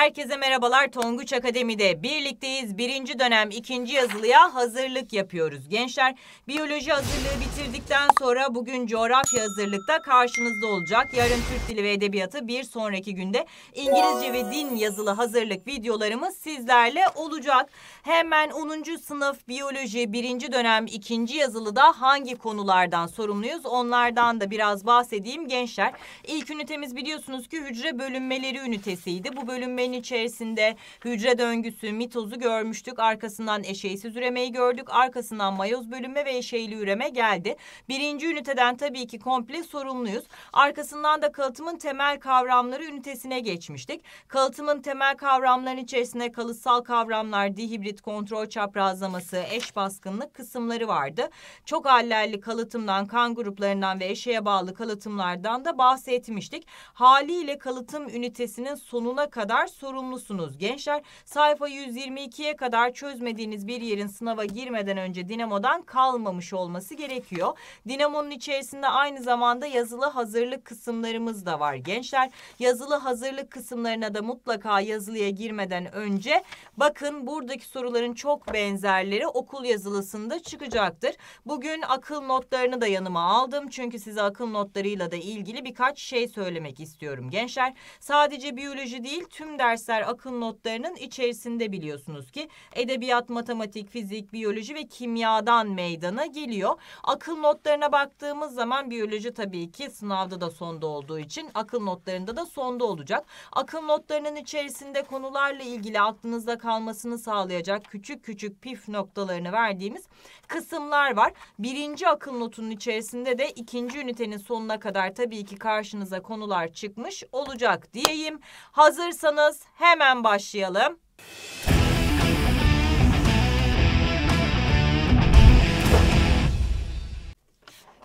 Herkese merhabalar Tonguç Akademi'de birlikteyiz. Birinci dönem ikinci yazılıya hazırlık yapıyoruz. Gençler biyoloji hazırlığı bitirdikten sonra bugün coğrafya hazırlıkta karşınızda olacak. Yarın Türk Dili ve Edebiyatı bir sonraki günde İngilizce ve din yazılı hazırlık videolarımız sizlerle olacak. Hemen 10. sınıf biyoloji birinci dönem ikinci yazılıda hangi konulardan sorumluyuz onlardan da biraz bahsedeyim gençler. İlk ünitemiz biliyorsunuz ki hücre bölünmeleri ünitesiydi. Bu bölünmenin Protein içerisinde hücre döngüsü, mitozu görmüştük. Arkasından eşeysiz üremeyi gördük. Arkasından mayoz bölünme ve eşeğli üreme geldi. Birinci üniteden tabii ki komple sorumluyuz. Arkasından da kalıtımın temel kavramları ünitesine geçmiştik. Kalıtımın temel kavramların içerisinde kalıtsal kavramlar, dihibrit, kontrol çaprazlaması, eş baskınlık kısımları vardı. Çok hallerli kalıtımdan, kan gruplarından ve eşeye bağlı kalıtımlardan da bahsetmiştik. Haliyle kalıtım ünitesinin sonuna kadar sorumlusunuz gençler. Sayfa 122'ye kadar çözmediğiniz bir yerin sınava girmeden önce dinamodan kalmamış olması gerekiyor. Dinamonun içerisinde aynı zamanda yazılı hazırlık kısımlarımız da var gençler. Yazılı hazırlık kısımlarına da mutlaka yazılıya girmeden önce bakın buradaki soruların çok benzerleri okul yazılısında çıkacaktır. Bugün akıl notlarını da yanıma aldım. Çünkü size akıl notlarıyla da ilgili birkaç şey söylemek istiyorum gençler. Sadece biyoloji değil tüm dersler dersler akıl notlarının içerisinde biliyorsunuz ki edebiyat, matematik, fizik, biyoloji ve kimyadan meydana geliyor. Akıl notlarına baktığımız zaman biyoloji tabii ki sınavda da sonda olduğu için akıl notlarında da sonda olacak. Akıl notlarının içerisinde konularla ilgili aklınızda kalmasını sağlayacak küçük küçük pif noktalarını verdiğimiz kısımlar var. Birinci akıl notunun içerisinde de ikinci ünitenin sonuna kadar tabii ki karşınıza konular çıkmış olacak diyeyim. Hazırsanız hemen başlayalım.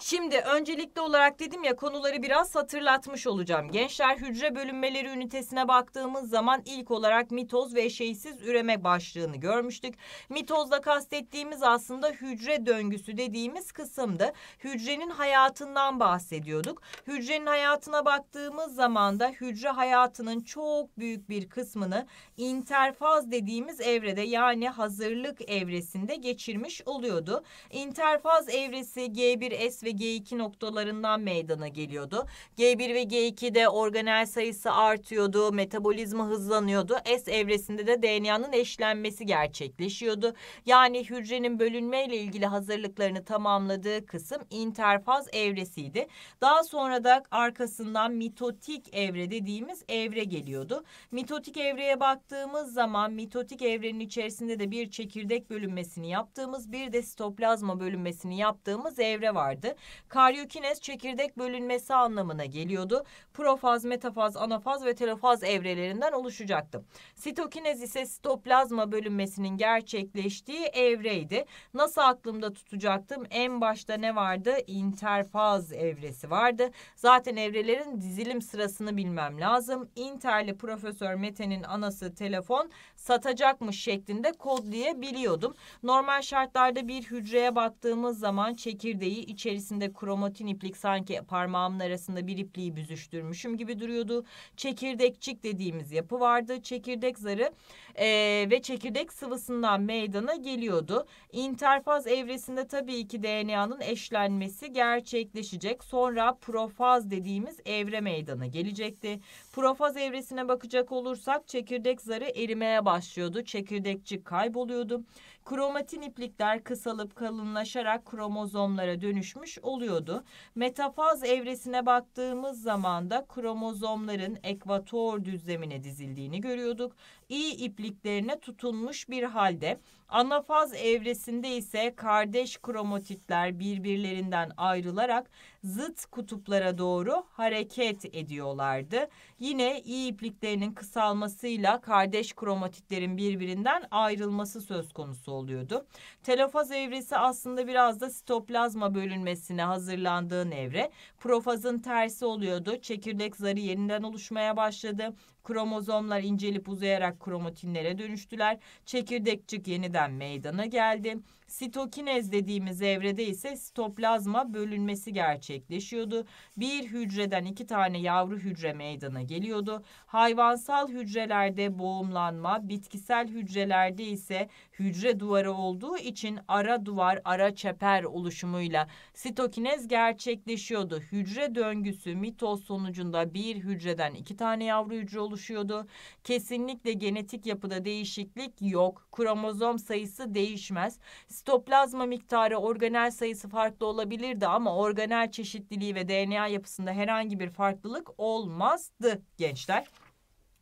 Şimdi öncelikli olarak dedim ya konuları biraz hatırlatmış olacağım. Gençler hücre bölünmeleri ünitesine baktığımız zaman ilk olarak mitoz ve şeysiz üreme başlığını görmüştük. Mitozla kastettiğimiz aslında hücre döngüsü dediğimiz kısımdı. Hücrenin hayatından bahsediyorduk. Hücrenin hayatına baktığımız zaman da hücre hayatının çok büyük bir kısmını interfaz dediğimiz evrede yani hazırlık evresinde geçirmiş oluyordu. İnterfaz evresi G1S ve G2 noktalarından meydana geliyordu. G1 ve G2'de organel sayısı artıyordu, metabolizma hızlanıyordu. S evresinde de DNA'nın eşlenmesi gerçekleşiyordu. Yani hücrenin bölünmeyle ilgili hazırlıklarını tamamladığı kısım interfaz evresiydi. Daha sonra da arkasından mitotik evre dediğimiz evre geliyordu. Mitotik evreye baktığımız zaman mitotik evrenin içerisinde de bir çekirdek bölünmesini yaptığımız bir de sitoplazma bölünmesini yaptığımız evre vardı. Karyokinez çekirdek bölünmesi anlamına geliyordu. Profaz, metafaz, anafaz ve telofaz evrelerinden oluşacaktı. Sitokinez ise sitoplazma bölünmesinin gerçekleştiği evreydi. Nasıl aklımda tutacaktım? En başta ne vardı? İnterfaz evresi vardı. Zaten evrelerin dizilim sırasını bilmem lazım. İnterli Profesör Mete'nin anası telefon satacakmış şeklinde kodlayabiliyordum. Normal şartlarda bir hücreye baktığımız zaman çekirdeği içerisinde içerisinde kromatin iplik sanki parmağımın arasında bir ipliği büzüştürmüşüm gibi duruyordu. Çekirdekçik dediğimiz yapı vardı. Çekirdek zarı e, ve çekirdek sıvısından meydana geliyordu. İnterfaz evresinde tabii ki DNA'nın eşlenmesi gerçekleşecek. Sonra profaz dediğimiz evre meydana gelecekti. Profaz evresine bakacak olursak çekirdek zarı erimeye başlıyordu. Çekirdekçik kayboluyordu. Kromatin iplikler kısalıp kalınlaşarak kromozomlara dönüşmüş oluyordu. Metafaz evresine baktığımız zaman da kromozomların ekvator düzlemine dizildiğini görüyorduk. İ ipliklerine tutunmuş bir halde Anafaz evresinde ise kardeş kromatitler birbirlerinden ayrılarak zıt kutuplara doğru hareket ediyorlardı. Yine iyi ipliklerinin kısalmasıyla kardeş kromatitlerin birbirinden ayrılması söz konusu oluyordu. Telofaz evresi aslında biraz da sitoplazma bölünmesine hazırlandığın evre. Profazın tersi oluyordu. Çekirdek zarı yeniden oluşmaya başladı. Kromozomlar incelip uzayarak kromatinlere dönüştüler. Çekirdekçik yeniden meydana geldi. Sitokinez dediğimiz evrede ise sitoplazma bölünmesi gerçekleşiyordu. Bir hücreden iki tane yavru hücre meydana geliyordu. Hayvansal hücrelerde boğumlanma, bitkisel hücrelerde ise hücre duvarı olduğu için ara duvar, ara çeper oluşumuyla sitokinez gerçekleşiyordu. Hücre döngüsü mitoz sonucunda bir hücreden iki tane yavru hücre oluşuyordu. Kesinlikle genetik yapıda değişiklik yok. Kromozom sayısı değişmez. Sitoplazma miktarı organel sayısı farklı olabilirdi ama organel çeşitliliği ve DNA yapısında herhangi bir farklılık olmazdı gençler.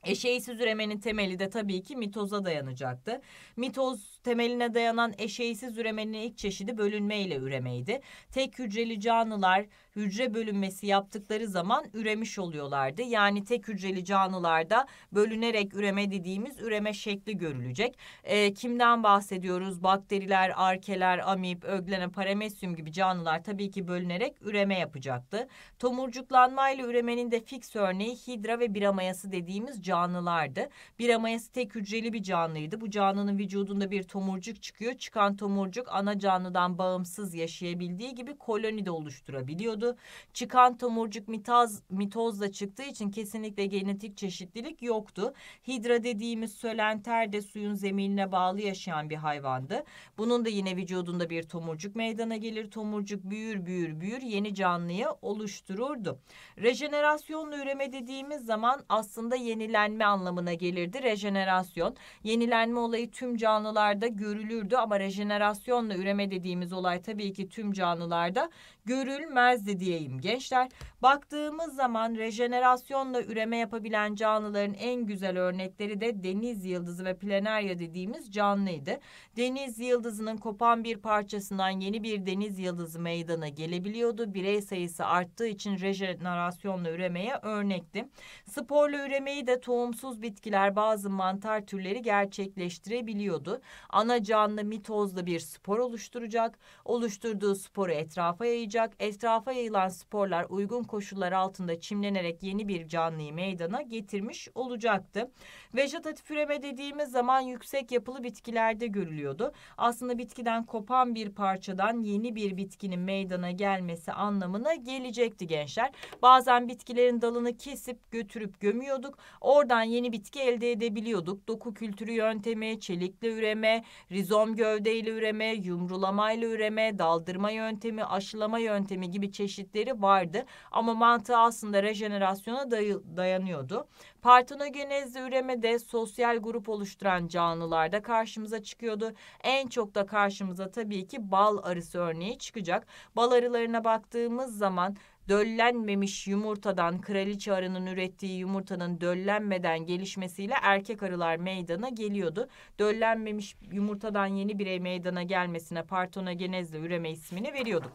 Eşeğsiz üremenin temeli de tabii ki mitoza dayanacaktı. Mitoz temeline dayanan eşeğsiz üremenin ilk çeşidi bölünme ile üremeydi. Tek hücreli canlılar hücre bölünmesi yaptıkları zaman üremiş oluyorlardı. Yani tek hücreli canlılarda bölünerek üreme dediğimiz üreme şekli görülecek. E, kimden bahsediyoruz? Bakteriler, arkeler, amip, öglene, paramesyum gibi canlılar tabii ki bölünerek üreme yapacaktı. Tomurcuklanma ile üremenin de fix örneği hidra ve biramayası dediğimiz canlılardı. Biramayası tek hücreli bir canlıydı. Bu canlının vücudunda bir tomurcuk çıkıyor. Çıkan tomurcuk ana canlıdan bağımsız yaşayabildiği gibi koloni de oluşturabiliyordu oluşturdu. Çıkan tomurcuk mitaz, da çıktığı için kesinlikle genetik çeşitlilik yoktu. Hidra dediğimiz sölenter de suyun zeminine bağlı yaşayan bir hayvandı. Bunun da yine vücudunda bir tomurcuk meydana gelir. Tomurcuk büyür büyür büyür yeni canlıyı oluştururdu. Rejenerasyonla üreme dediğimiz zaman aslında yenilenme anlamına gelirdi. Rejenerasyon yenilenme olayı tüm canlılarda görülürdü ama rejenerasyonla üreme dediğimiz olay tabii ki tüm canlılarda görülmezdi diyeyim gençler. Baktığımız zaman rejenerasyonla üreme yapabilen canlıların en güzel örnekleri de deniz yıldızı ve planerya dediğimiz canlıydı. Deniz yıldızının kopan bir parçasından yeni bir deniz yıldızı meydana gelebiliyordu. Birey sayısı arttığı için rejenerasyonla üremeye örnekti. Sporla üremeyi de tohumsuz bitkiler bazı mantar türleri gerçekleştirebiliyordu. Ana canlı mitozla bir spor oluşturacak. Oluşturduğu sporu etrafa yayacak ancak etrafa yayılan sporlar uygun koşullar altında çimlenerek yeni bir canlıyı meydana getirmiş olacaktı. Vejetatif üreme dediğimiz zaman yüksek yapılı bitkilerde görülüyordu. Aslında bitkiden kopan bir parçadan yeni bir bitkinin meydana gelmesi anlamına gelecekti gençler. Bazen bitkilerin dalını kesip götürüp gömüyorduk. Oradan yeni bitki elde edebiliyorduk. Doku kültürü yöntemi, çelikle üreme, rizom gövdeyle üreme, yumrulamayla üreme, daldırma yöntemi, aşılama yöntemi gibi çeşitleri vardı ama mantığı aslında rejenerasyona dayanıyordu. üreme de sosyal grup oluşturan canlılarda karşımıza çıkıyordu. En çok da karşımıza tabii ki bal arısı örneği çıkacak. Bal arılarına baktığımız zaman döllenmemiş yumurtadan kraliçe arının ürettiği yumurtanın döllenmeden gelişmesiyle erkek arılar meydana geliyordu. Döllenmemiş yumurtadan yeni birey meydana gelmesine partonogenezle üreme ismini veriyorduk.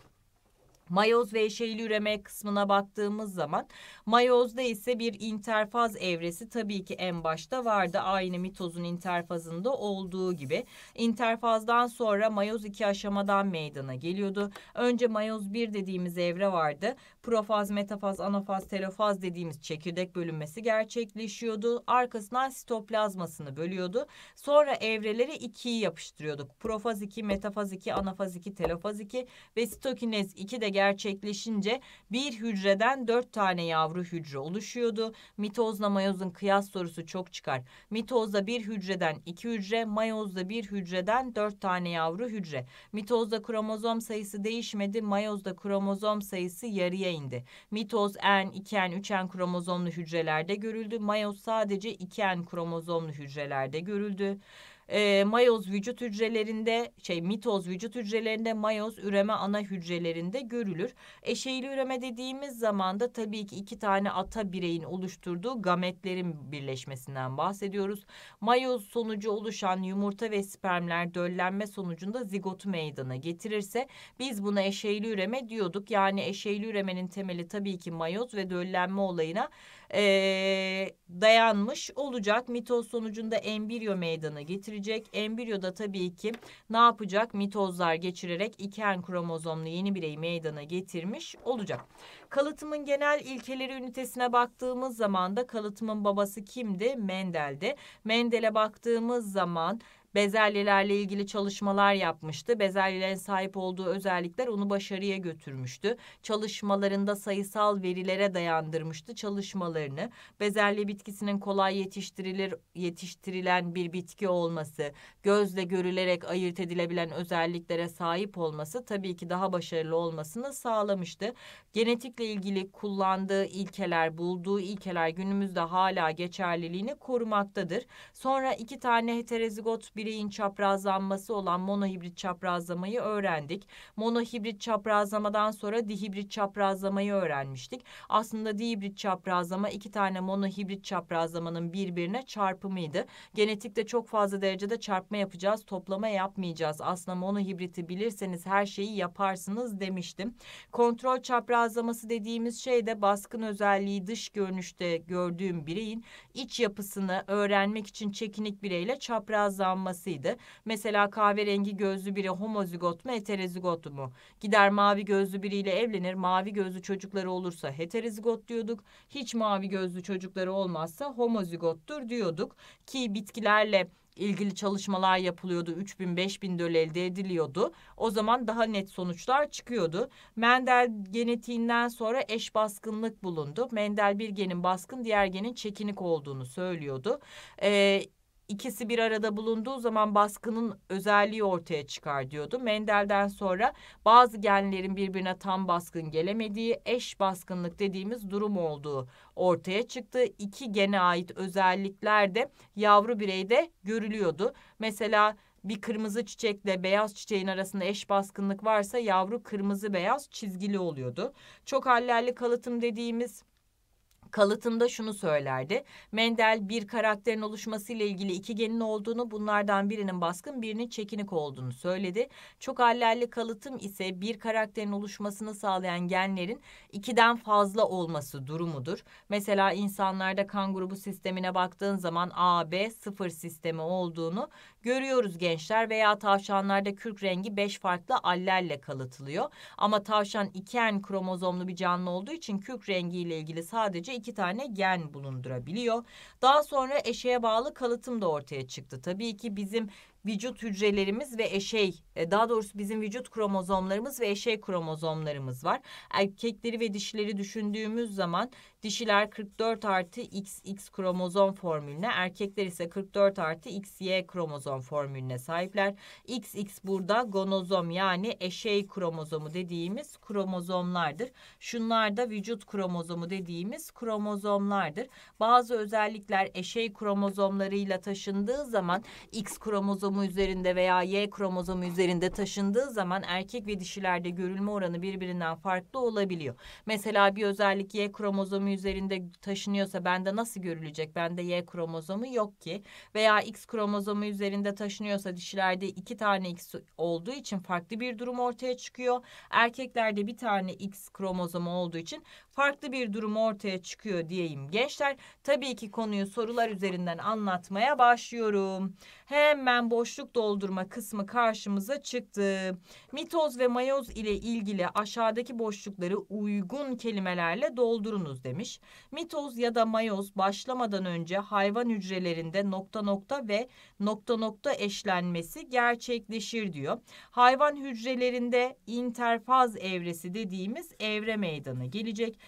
Mayoz ve eşeğli üreme kısmına baktığımız zaman mayozda ise bir interfaz evresi tabii ki en başta vardı. Aynı mitozun interfazında olduğu gibi. interfazdan sonra mayoz iki aşamadan meydana geliyordu. Önce mayoz bir dediğimiz evre vardı. Profaz, metafaz, anafaz, telofaz dediğimiz çekirdek bölünmesi gerçekleşiyordu. Arkasından sitoplazmasını bölüyordu. Sonra evreleri ikiyi yapıştırıyorduk. Profaz 2, metafaz 2, anafaz 2, telofaz 2 ve sitokinez 2 de gerçekleşince bir hücreden 4 tane yavru hücre oluşuyordu. Mitozla mayozun kıyas sorusu çok çıkar. Mitozda bir hücreden 2 hücre, mayozda bir hücreden 4 tane yavru hücre. Mitozda kromozom sayısı değişmedi, mayozda kromozom sayısı yarıya indi. Mitoz n, 2n, 3n kromozomlu hücrelerde görüldü. Mayoz sadece 2n kromozomlu hücrelerde görüldü e, mayoz vücut hücrelerinde şey mitoz vücut hücrelerinde mayoz üreme ana hücrelerinde görülür. Eşeyli üreme dediğimiz zaman da tabii ki iki tane ata bireyin oluşturduğu gametlerin birleşmesinden bahsediyoruz. Mayoz sonucu oluşan yumurta ve spermler döllenme sonucunda zigotu meydana getirirse biz buna eşeyli üreme diyorduk. Yani eşeyli üremenin temeli tabii ki mayoz ve döllenme olayına e, dayanmış olacak. Mitoz sonucunda embriyo meydana getirecek. Embriyo da tabii ki ne yapacak? Mitozlar geçirerek iki en kromozomlu yeni bireyi meydana getirmiş olacak. Kalıtımın genel ilkeleri ünitesine baktığımız zaman da kalıtımın babası kimdi? Mendel'di. Mendel'e baktığımız zaman bezelyelerle ilgili çalışmalar yapmıştı. Bezelyelerin sahip olduğu özellikler onu başarıya götürmüştü. Çalışmalarında sayısal verilere dayandırmıştı çalışmalarını. Bezelye bitkisinin kolay yetiştirilir yetiştirilen bir bitki olması, gözle görülerek ayırt edilebilen özelliklere sahip olması tabii ki daha başarılı olmasını sağlamıştı. Genetikle ilgili kullandığı ilkeler, bulduğu ilkeler günümüzde hala geçerliliğini korumaktadır. Sonra iki tane heterozigot bireyin çaprazlanması olan monohibrit çaprazlamayı öğrendik. Monohibrit çaprazlamadan sonra dihibrit çaprazlamayı öğrenmiştik. Aslında dihibrit çaprazlama iki tane monohibrit çaprazlamanın birbirine çarpımıydı. Genetikte çok fazla derecede çarpma yapacağız, toplama yapmayacağız. Aslında monohibriti bilirseniz her şeyi yaparsınız demiştim. Kontrol çaprazlaması dediğimiz şey de baskın özelliği dış görünüşte gördüğüm bireyin iç yapısını öğrenmek için çekinik bireyle çaprazlanma tanımlamasıydı. Mesela kahverengi gözlü biri homozigot mu heterozigot mu? Gider mavi gözlü biriyle evlenir mavi gözlü çocukları olursa heterozigot diyorduk. Hiç mavi gözlü çocukları olmazsa homozigottur diyorduk. Ki bitkilerle ilgili çalışmalar yapılıyordu. 3000 5000 döl elde ediliyordu. O zaman daha net sonuçlar çıkıyordu. Mendel genetiğinden sonra eş baskınlık bulundu. Mendel bir genin baskın diğer genin çekinik olduğunu söylüyordu. Ee, ikisi bir arada bulunduğu zaman baskının özelliği ortaya çıkar diyordu. Mendel'den sonra bazı genlerin birbirine tam baskın gelemediği eş baskınlık dediğimiz durum olduğu ortaya çıktı. İki gene ait özellikler de yavru bireyde görülüyordu. Mesela bir kırmızı çiçekle beyaz çiçeğin arasında eş baskınlık varsa yavru kırmızı beyaz çizgili oluyordu. Çok hallerli kalıtım dediğimiz kalıtında şunu söylerdi. Mendel bir karakterin oluşmasıyla ilgili iki genin olduğunu, bunlardan birinin baskın, birinin çekinik olduğunu söyledi. Çok allelli kalıtım ise bir karakterin oluşmasını sağlayan genlerin ikiden fazla olması durumudur. Mesela insanlarda kan grubu sistemine baktığın zaman AB sıfır sistemi olduğunu görüyoruz gençler veya tavşanlarda kürk rengi beş farklı allelle kalıtılıyor. Ama tavşan iki en kromozomlu bir canlı olduğu için kürk rengi ile ilgili sadece iki tane gen bulundurabiliyor. Daha sonra eşeğe bağlı kalıtım da ortaya çıktı. Tabii ki bizim vücut hücrelerimiz ve eşey e, daha doğrusu bizim vücut kromozomlarımız ve eşey kromozomlarımız var. Erkekleri ve dişileri düşündüğümüz zaman dişiler 44 artı XX kromozom formülüne erkekler ise 44 artı XY kromozom formülüne sahipler. XX burada gonozom yani eşey kromozomu dediğimiz kromozomlardır. Şunlar da vücut kromozomu dediğimiz kromozomlardır. Bazı özellikler eşey kromozomlarıyla taşındığı zaman X kromozomu kromozomu üzerinde veya Y kromozomu üzerinde taşındığı zaman erkek ve dişilerde görülme oranı birbirinden farklı olabiliyor. Mesela bir özellik Y kromozomu üzerinde taşınıyorsa bende nasıl görülecek? Bende Y kromozomu yok ki. Veya X kromozomu üzerinde taşınıyorsa dişilerde iki tane X olduğu için farklı bir durum ortaya çıkıyor. Erkeklerde bir tane X kromozomu olduğu için farklı bir durum ortaya çıkıyor diyeyim gençler. Tabii ki konuyu sorular üzerinden anlatmaya başlıyorum. Hemen boşluk doldurma kısmı karşımıza çıktı. Mitoz ve mayoz ile ilgili aşağıdaki boşlukları uygun kelimelerle doldurunuz demiş. Mitoz ya da mayoz başlamadan önce hayvan hücrelerinde nokta nokta ve nokta nokta eşlenmesi gerçekleşir diyor. Hayvan hücrelerinde interfaz evresi dediğimiz evre meydana gelecek.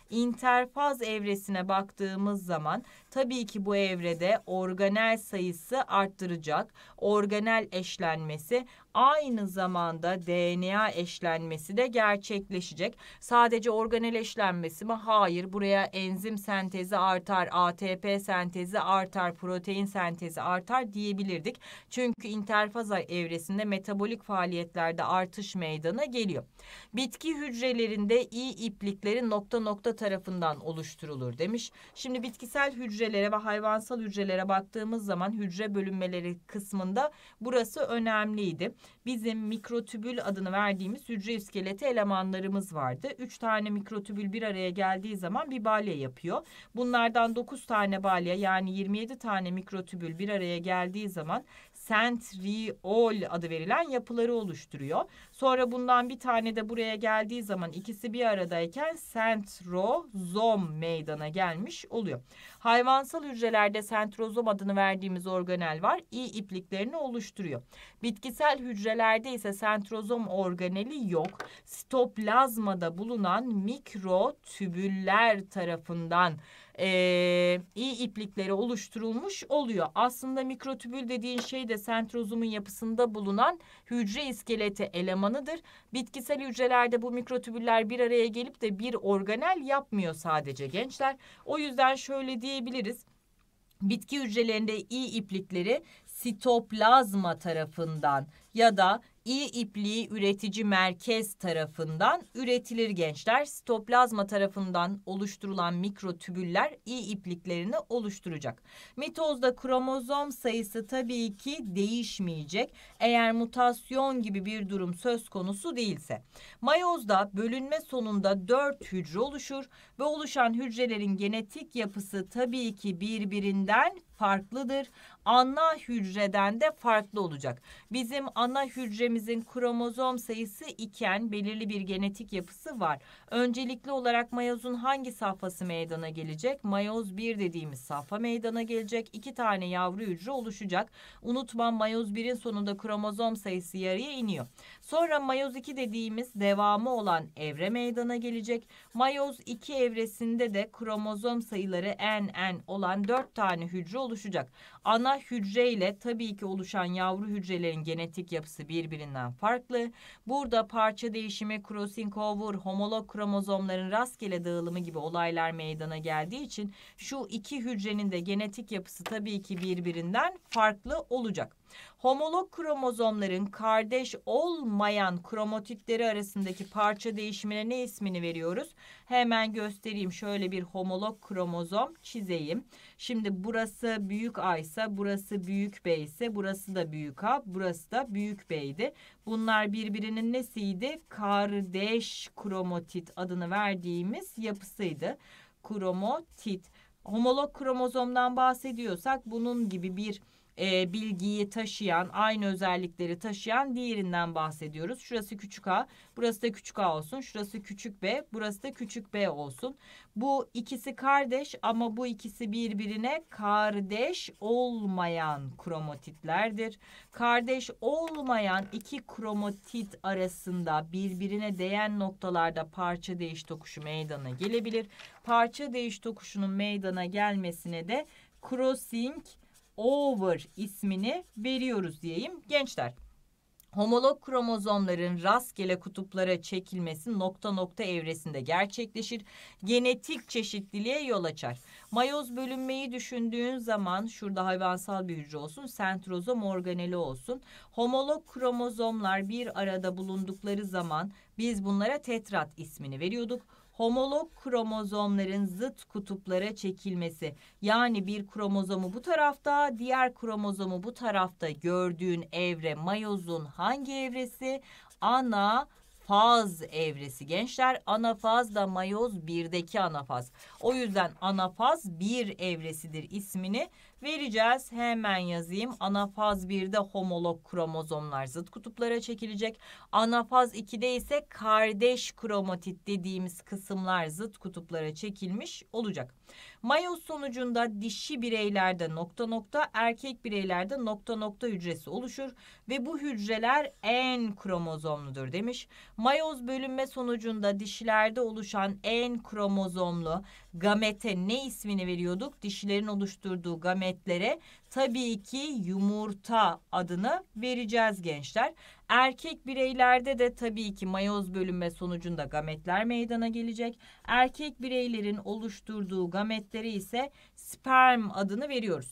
interfaz evresine baktığımız zaman tabii ki bu evrede organel sayısı arttıracak. Organel eşlenmesi aynı zamanda DNA eşlenmesi de gerçekleşecek. Sadece organel eşlenmesi mi? Hayır. Buraya enzim sentezi artar, ATP sentezi artar, protein sentezi artar diyebilirdik. Çünkü interfaz evresinde metabolik faaliyetlerde artış meydana geliyor. Bitki hücrelerinde iyi iplikleri nokta nokta tarafından oluşturulur demiş. Şimdi bitkisel hücrelere ve hayvansal hücrelere baktığımız zaman hücre bölünmeleri kısmında burası önemliydi. Bizim mikrotübül adını verdiğimiz hücre iskeleti elemanlarımız vardı. Üç tane mikrotübül bir araya geldiği zaman bir balya yapıyor. Bunlardan dokuz tane balya yani 27 tane mikrotübül bir araya geldiği zaman sentriol adı verilen yapıları oluşturuyor. Sonra bundan bir tane de buraya geldiği zaman ikisi bir aradayken sentrozom meydana gelmiş oluyor. Hayvansal hücrelerde sentrozom adını verdiğimiz organel var. İ ipliklerini oluşturuyor. Bitkisel hücrelerde ise sentrozom organeli yok. Sitoplazmada bulunan mikrotübüller tarafından e, iyi iplikleri oluşturulmuş oluyor. Aslında mikrotübül dediğin şey de sentrozomun yapısında bulunan hücre iskeleti elemanıdır. Bitkisel hücrelerde bu mikrotübüller bir araya gelip de bir organel yapmıyor sadece gençler. O yüzden şöyle diyebiliriz. Bitki hücrelerinde iyi iplikleri sitoplazma tarafından ya da İ ipliği üretici merkez tarafından üretilir gençler. Sitoplazma tarafından oluşturulan mikrotübüller İ ipliklerini oluşturacak. Mitozda kromozom sayısı tabii ki değişmeyecek. Eğer mutasyon gibi bir durum söz konusu değilse. Mayozda bölünme sonunda 4 hücre oluşur ve oluşan hücrelerin genetik yapısı tabii ki birbirinden farklıdır ana hücreden de farklı olacak. Bizim ana hücremizin kromozom sayısı iken belirli bir genetik yapısı var. Öncelikli olarak mayozun hangi safhası meydana gelecek? Mayoz 1 dediğimiz safha meydana gelecek. İki tane yavru hücre oluşacak. Unutma mayoz 1'in sonunda kromozom sayısı yarıya iniyor. Sonra mayoz 2 dediğimiz devamı olan evre meydana gelecek. Mayoz 2 evresinde de kromozom sayıları NN olan 4 tane hücre oluşacak. Ana Ana hücre ile tabii ki oluşan yavru hücrelerin genetik yapısı birbirinden farklı. Burada parça değişimi, crossing over, homolog kromozomların rastgele dağılımı gibi olaylar meydana geldiği için şu iki hücrenin de genetik yapısı tabii ki birbirinden farklı olacak. Homolog kromozomların kardeş olmayan kromatitleri arasındaki parça değişimine ne ismini veriyoruz? Hemen göstereyim. Şöyle bir homolog kromozom çizeyim. Şimdi burası büyük A ise burası büyük B ise burası da büyük A, burası da büyük B'ydi. Bunlar birbirinin nesiydi? Kardeş kromatit adını verdiğimiz yapısıydı. Kromotit. Homolog kromozomdan bahsediyorsak bunun gibi bir e, bilgiyi taşıyan, aynı özellikleri taşıyan diğerinden bahsediyoruz. Şurası küçük a, burası da küçük a olsun. Şurası küçük b, burası da küçük b olsun. Bu ikisi kardeş ama bu ikisi birbirine kardeş olmayan kromatitlerdir. Kardeş olmayan iki kromatit arasında birbirine değen noktalarda parça değiş tokuşu meydana gelebilir. Parça değiş tokuşunun meydana gelmesine de crossing over ismini veriyoruz diyeyim gençler. Homolog kromozomların rastgele kutuplara çekilmesi nokta nokta evresinde gerçekleşir. Genetik çeşitliliğe yol açar. Mayoz bölünmeyi düşündüğün zaman şurada hayvansal bir hücre olsun, sentrozom organeli olsun. Homolog kromozomlar bir arada bulundukları zaman biz bunlara tetrat ismini veriyorduk homolog kromozomların zıt kutuplara çekilmesi. Yani bir kromozomu bu tarafta, diğer kromozomu bu tarafta gördüğün evre mayozun hangi evresi? Ana faz evresi gençler. Anafaz da mayoz 1'deki anafaz. O yüzden anafaz bir evresidir ismini vereceğiz. Hemen yazayım. Anafaz 1'de homolog kromozomlar zıt kutuplara çekilecek. Anafaz 2'de ise kardeş kromatit dediğimiz kısımlar zıt kutuplara çekilmiş olacak. Mayoz sonucunda dişi bireylerde nokta nokta, erkek bireylerde nokta nokta hücresi oluşur ve bu hücreler en kromozomludur demiş. Mayoz bölünme sonucunda dişilerde oluşan en kromozomlu gamete ne ismini veriyorduk? Dişilerin oluşturduğu gamete nimetlere tabii ki yumurta adını vereceğiz gençler. Erkek bireylerde de tabii ki mayoz bölünme sonucunda gametler meydana gelecek. Erkek bireylerin oluşturduğu gametlere ise sperm adını veriyoruz.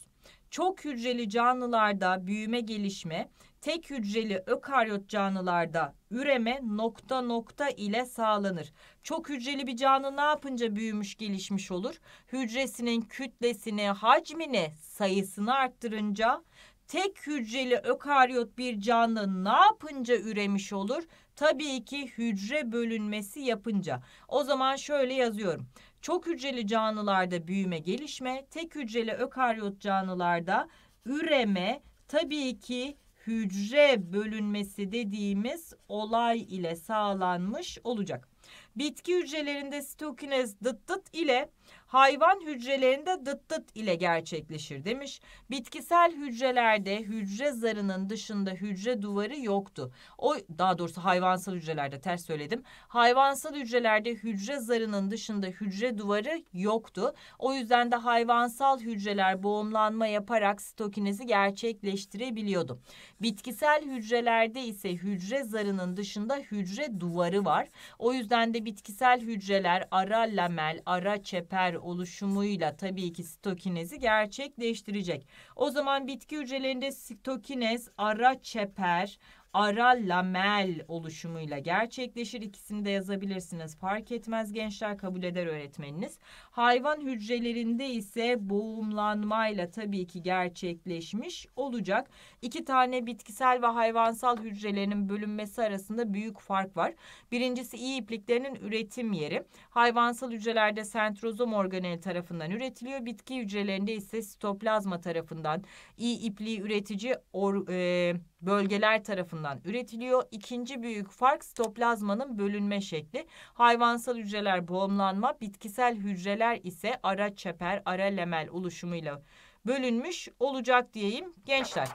Çok hücreli canlılarda büyüme gelişme tek hücreli ökaryot canlılarda üreme nokta nokta ile sağlanır. Çok hücreli bir canlı ne yapınca büyümüş gelişmiş olur? Hücresinin kütlesini, hacmini, sayısını arttırınca tek hücreli ökaryot bir canlı ne yapınca üremiş olur? Tabii ki hücre bölünmesi yapınca. O zaman şöyle yazıyorum. Çok hücreli canlılarda büyüme gelişme, tek hücreli ökaryot canlılarda üreme tabii ki hücre bölünmesi dediğimiz olay ile sağlanmış olacak. Bitki hücrelerinde sitokinez dıt dıt ile hayvan hücrelerinde dıt dıt ile gerçekleşir demiş. Bitkisel hücrelerde hücre zarının dışında hücre duvarı yoktu. O daha doğrusu hayvansal hücrelerde ters söyledim. Hayvansal hücrelerde hücre zarının dışında hücre duvarı yoktu. O yüzden de hayvansal hücreler boğumlanma yaparak stokinezi gerçekleştirebiliyordu. Bitkisel hücrelerde ise hücre zarının dışında hücre duvarı var. O yüzden de bitkisel hücreler ara lamel, ara çeper, oluşumuyla tabii ki sitokinezi gerçekleştirecek. O zaman bitki hücrelerinde sitokinez, ara çeper, ara lamel oluşumuyla gerçekleşir. İkisini de yazabilirsiniz. Fark etmez gençler kabul eder öğretmeniniz. Hayvan hücrelerinde ise boğumlanmayla tabii ki gerçekleşmiş olacak. İki tane bitkisel ve hayvansal hücrelerinin bölünmesi arasında büyük fark var. Birincisi iyi ipliklerinin üretim yeri. Hayvansal hücrelerde sentrozom organel tarafından üretiliyor. Bitki hücrelerinde ise sitoplazma tarafından iyi ipliği üretici or, e, bölgeler tarafından üretiliyor. İkinci büyük fark sitoplazmanın bölünme şekli. Hayvansal hücreler boğumlanma, bitkisel hücreler ise ara çeper, ara lemel oluşumuyla bölünmüş olacak diyeyim gençler.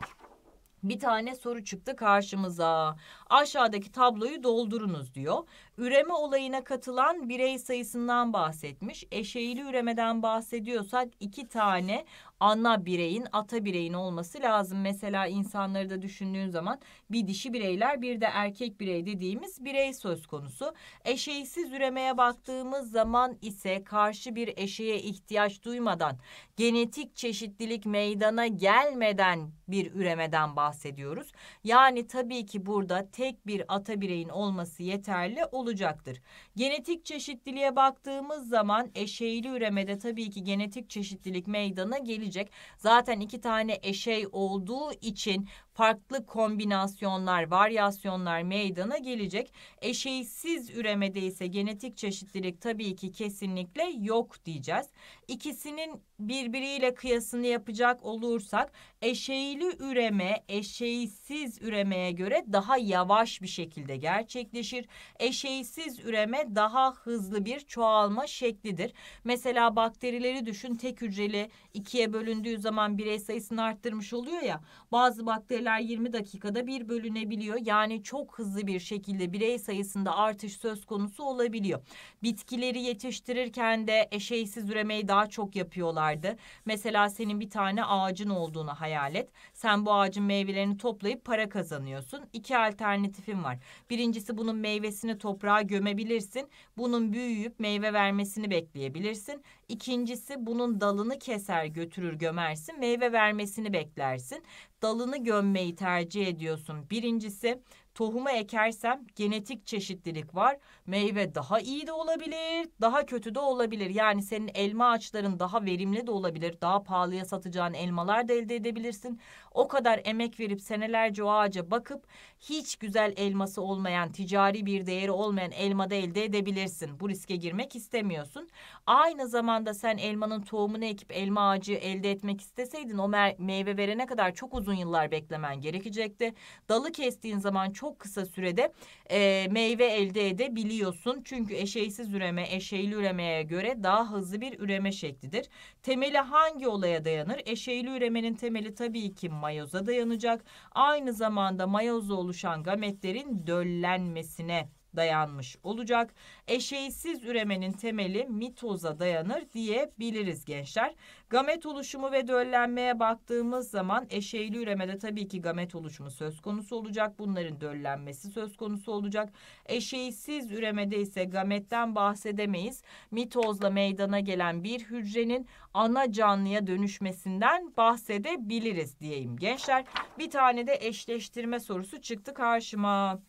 Bir tane soru çıktı karşımıza. Aşağıdaki tabloyu doldurunuz diyor. Üreme olayına katılan birey sayısından bahsetmiş. Eşeğili üremeden bahsediyorsak iki tane ana bireyin, ata bireyin olması lazım. Mesela insanları da düşündüğün zaman bir dişi bireyler bir de erkek birey dediğimiz birey söz konusu. Eşeğsiz üremeye baktığımız zaman ise karşı bir eşeğe ihtiyaç duymadan, genetik çeşitlilik meydana gelmeden bir üremeden bahsediyoruz. Yani tabii ki burada tek bir ata bireyin olması yeterli olacaktır. Genetik çeşitliliğe baktığımız zaman eşeğli üremede tabii ki genetik çeşitlilik meydana gelir gelecek. Zaten iki tane eşey olduğu için farklı kombinasyonlar, varyasyonlar meydana gelecek. Eşeysiz üremede ise genetik çeşitlilik tabii ki kesinlikle yok diyeceğiz. İkisinin birbiriyle kıyasını yapacak olursak eşeğili üreme eşeğsiz üremeye göre daha yavaş bir şekilde gerçekleşir. Eşeğsiz üreme daha hızlı bir çoğalma şeklidir. Mesela bakterileri düşün tek hücreli ikiye bölündüğü zaman birey sayısını arttırmış oluyor ya bazı bakteriler Sayılar 20 dakikada bir bölünebiliyor. Yani çok hızlı bir şekilde birey sayısında artış söz konusu olabiliyor. Bitkileri yetiştirirken de eşeğsiz üremeyi daha çok yapıyorlardı. Mesela senin bir tane ağacın olduğunu hayal et. Sen bu ağacın meyvelerini toplayıp para kazanıyorsun. İki alternatifin var. Birincisi bunun meyvesini toprağa gömebilirsin. Bunun büyüyüp meyve vermesini bekleyebilirsin. İkincisi bunun dalını keser götürür gömersin. Meyve vermesini beklersin dalını gömmeyi tercih ediyorsun. Birincisi tohumu ekersem genetik çeşitlilik var. Meyve daha iyi de olabilir, daha kötü de olabilir. Yani senin elma ağaçların daha verimli de olabilir. Daha pahalıya satacağın elmalar da elde edebilirsin. O kadar emek verip senelerce o ağaca bakıp hiç güzel elması olmayan, ticari bir değeri olmayan elma da elde edebilirsin. Bu riske girmek istemiyorsun. Aynı zamanda sen elmanın tohumunu ekip elma ağacı elde etmek isteseydin o meyve verene kadar çok uzun yıllar beklemen gerekecekti. Dalı kestiğin zaman çok çok kısa sürede e, meyve elde edebiliyorsun. Çünkü eşeğsiz üreme eşeğli üremeye göre daha hızlı bir üreme şeklidir. Temeli hangi olaya dayanır? Eşeğli üremenin temeli tabii ki mayoza dayanacak. Aynı zamanda mayozda oluşan gametlerin döllenmesine dayanmış olacak. Eşeğsiz üremenin temeli mitoza dayanır diyebiliriz gençler. Gamet oluşumu ve döllenmeye baktığımız zaman eşeğli üremede tabii ki gamet oluşumu söz konusu olacak. Bunların döllenmesi söz konusu olacak. Eşeğsiz üremede ise gametten bahsedemeyiz. Mitozla meydana gelen bir hücrenin ana canlıya dönüşmesinden bahsedebiliriz diyeyim gençler. Bir tane de eşleştirme sorusu çıktı karşıma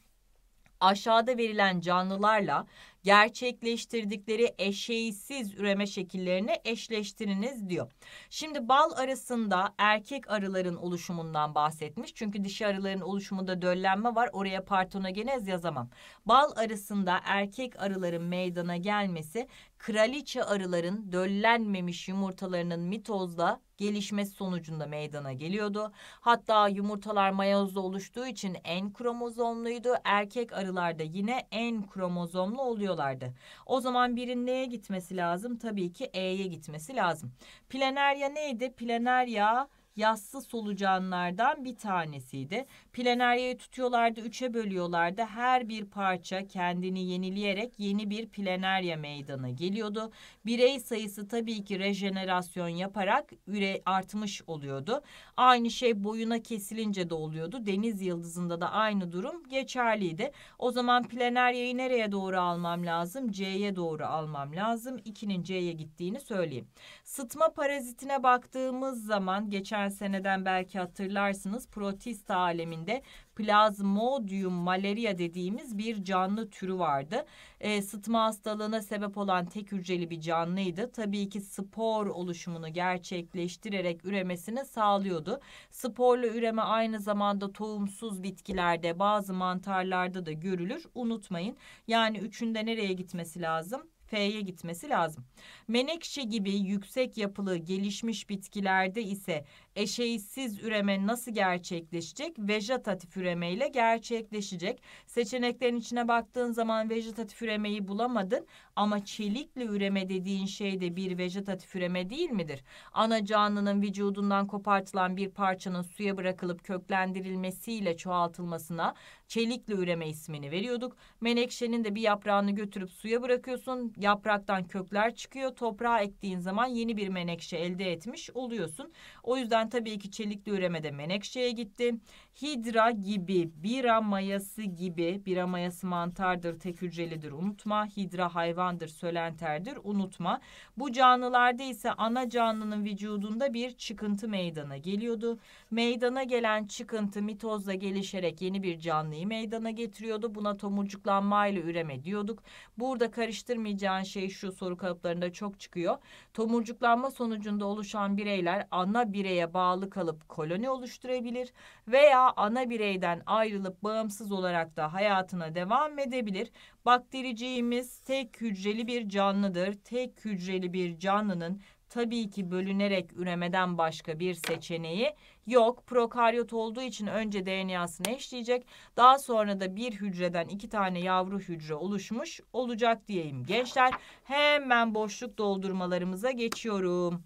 aşağıda verilen canlılarla gerçekleştirdikleri eşeğsiz üreme şekillerini eşleştiriniz diyor. Şimdi bal arasında erkek arıların oluşumundan bahsetmiş. Çünkü dişi arıların oluşumunda döllenme var. Oraya partonogenez yazamam. Bal arasında erkek arıların meydana gelmesi kraliçe arıların döllenmemiş yumurtalarının mitozla gelişmesi sonucunda meydana geliyordu. Hatta yumurtalar mayozla oluştuğu için en kromozomluydu. Erkek arılarda yine en kromozomlu oluyor gidiyorlardı. O zaman birin neye gitmesi lazım? Tabii ki E'ye gitmesi lazım. Planerya neydi? Planerya yassı solucanlardan bir tanesiydi. Planeria'yı tutuyorlardı, üçe bölüyorlardı. Her bir parça kendini yenileyerek yeni bir planerya meydana geliyordu. Birey sayısı tabii ki rejenerasyon yaparak üre artmış oluyordu. Aynı şey boyuna kesilince de oluyordu. Deniz yıldızında da aynı durum geçerliydi. O zaman planeryayı nereye doğru almam lazım? C'ye doğru almam lazım. 2'nin C'ye gittiğini söyleyeyim. Sıtma parazitine baktığımız zaman geçen seneden belki hatırlarsınız protista aleminde döneminde plazmodium malaria dediğimiz bir canlı türü vardı. E, sıtma hastalığına sebep olan tek hücreli bir canlıydı. Tabii ki spor oluşumunu gerçekleştirerek üremesini sağlıyordu. Sporlu üreme aynı zamanda tohumsuz bitkilerde bazı mantarlarda da görülür. Unutmayın yani üçünde nereye gitmesi lazım? F'ye gitmesi lazım. Menekşe gibi yüksek yapılı gelişmiş bitkilerde ise eşeğsiz üreme nasıl gerçekleşecek? Vejetatif üreme ile gerçekleşecek. Seçeneklerin içine baktığın zaman vejetatif üremeyi bulamadın ama çelikli üreme dediğin şey de bir vejetatif üreme değil midir? Ana canlının vücudundan kopartılan bir parçanın suya bırakılıp köklendirilmesiyle çoğaltılmasına çelikli üreme ismini veriyorduk. Menekşenin de bir yaprağını götürüp suya bırakıyorsun. Yapraktan kökler çıkıyor. Toprağa ektiğin zaman yeni bir menekşe elde etmiş oluyorsun. O yüzden Ardından tabii ki çelikli üreme de Menekşe'ye gitti. Hidra gibi, bira mayası gibi, bira mayası mantardır, tek hücrelidir unutma. Hidra hayvandır, sölenterdir unutma. Bu canlılarda ise ana canlının vücudunda bir çıkıntı meydana geliyordu. Meydana gelen çıkıntı mitozla gelişerek yeni bir canlıyı meydana getiriyordu. Buna tomurcuklanma ile üreme diyorduk. Burada karıştırmayacağın şey şu soru kalıplarında çok çıkıyor. Tomurcuklanma sonucunda oluşan bireyler ana bireye bağlı kalıp koloni oluşturabilir veya ana bireyden ayrılıp bağımsız olarak da hayatına devam edebilir. Baktericiğimiz tek hücreli bir canlıdır. Tek hücreli bir canlının tabii ki bölünerek üremeden başka bir seçeneği yok. Prokaryot olduğu için önce DNA'sını eşleyecek. Daha sonra da bir hücreden iki tane yavru hücre oluşmuş olacak diyeyim gençler. Hemen boşluk doldurmalarımıza geçiyorum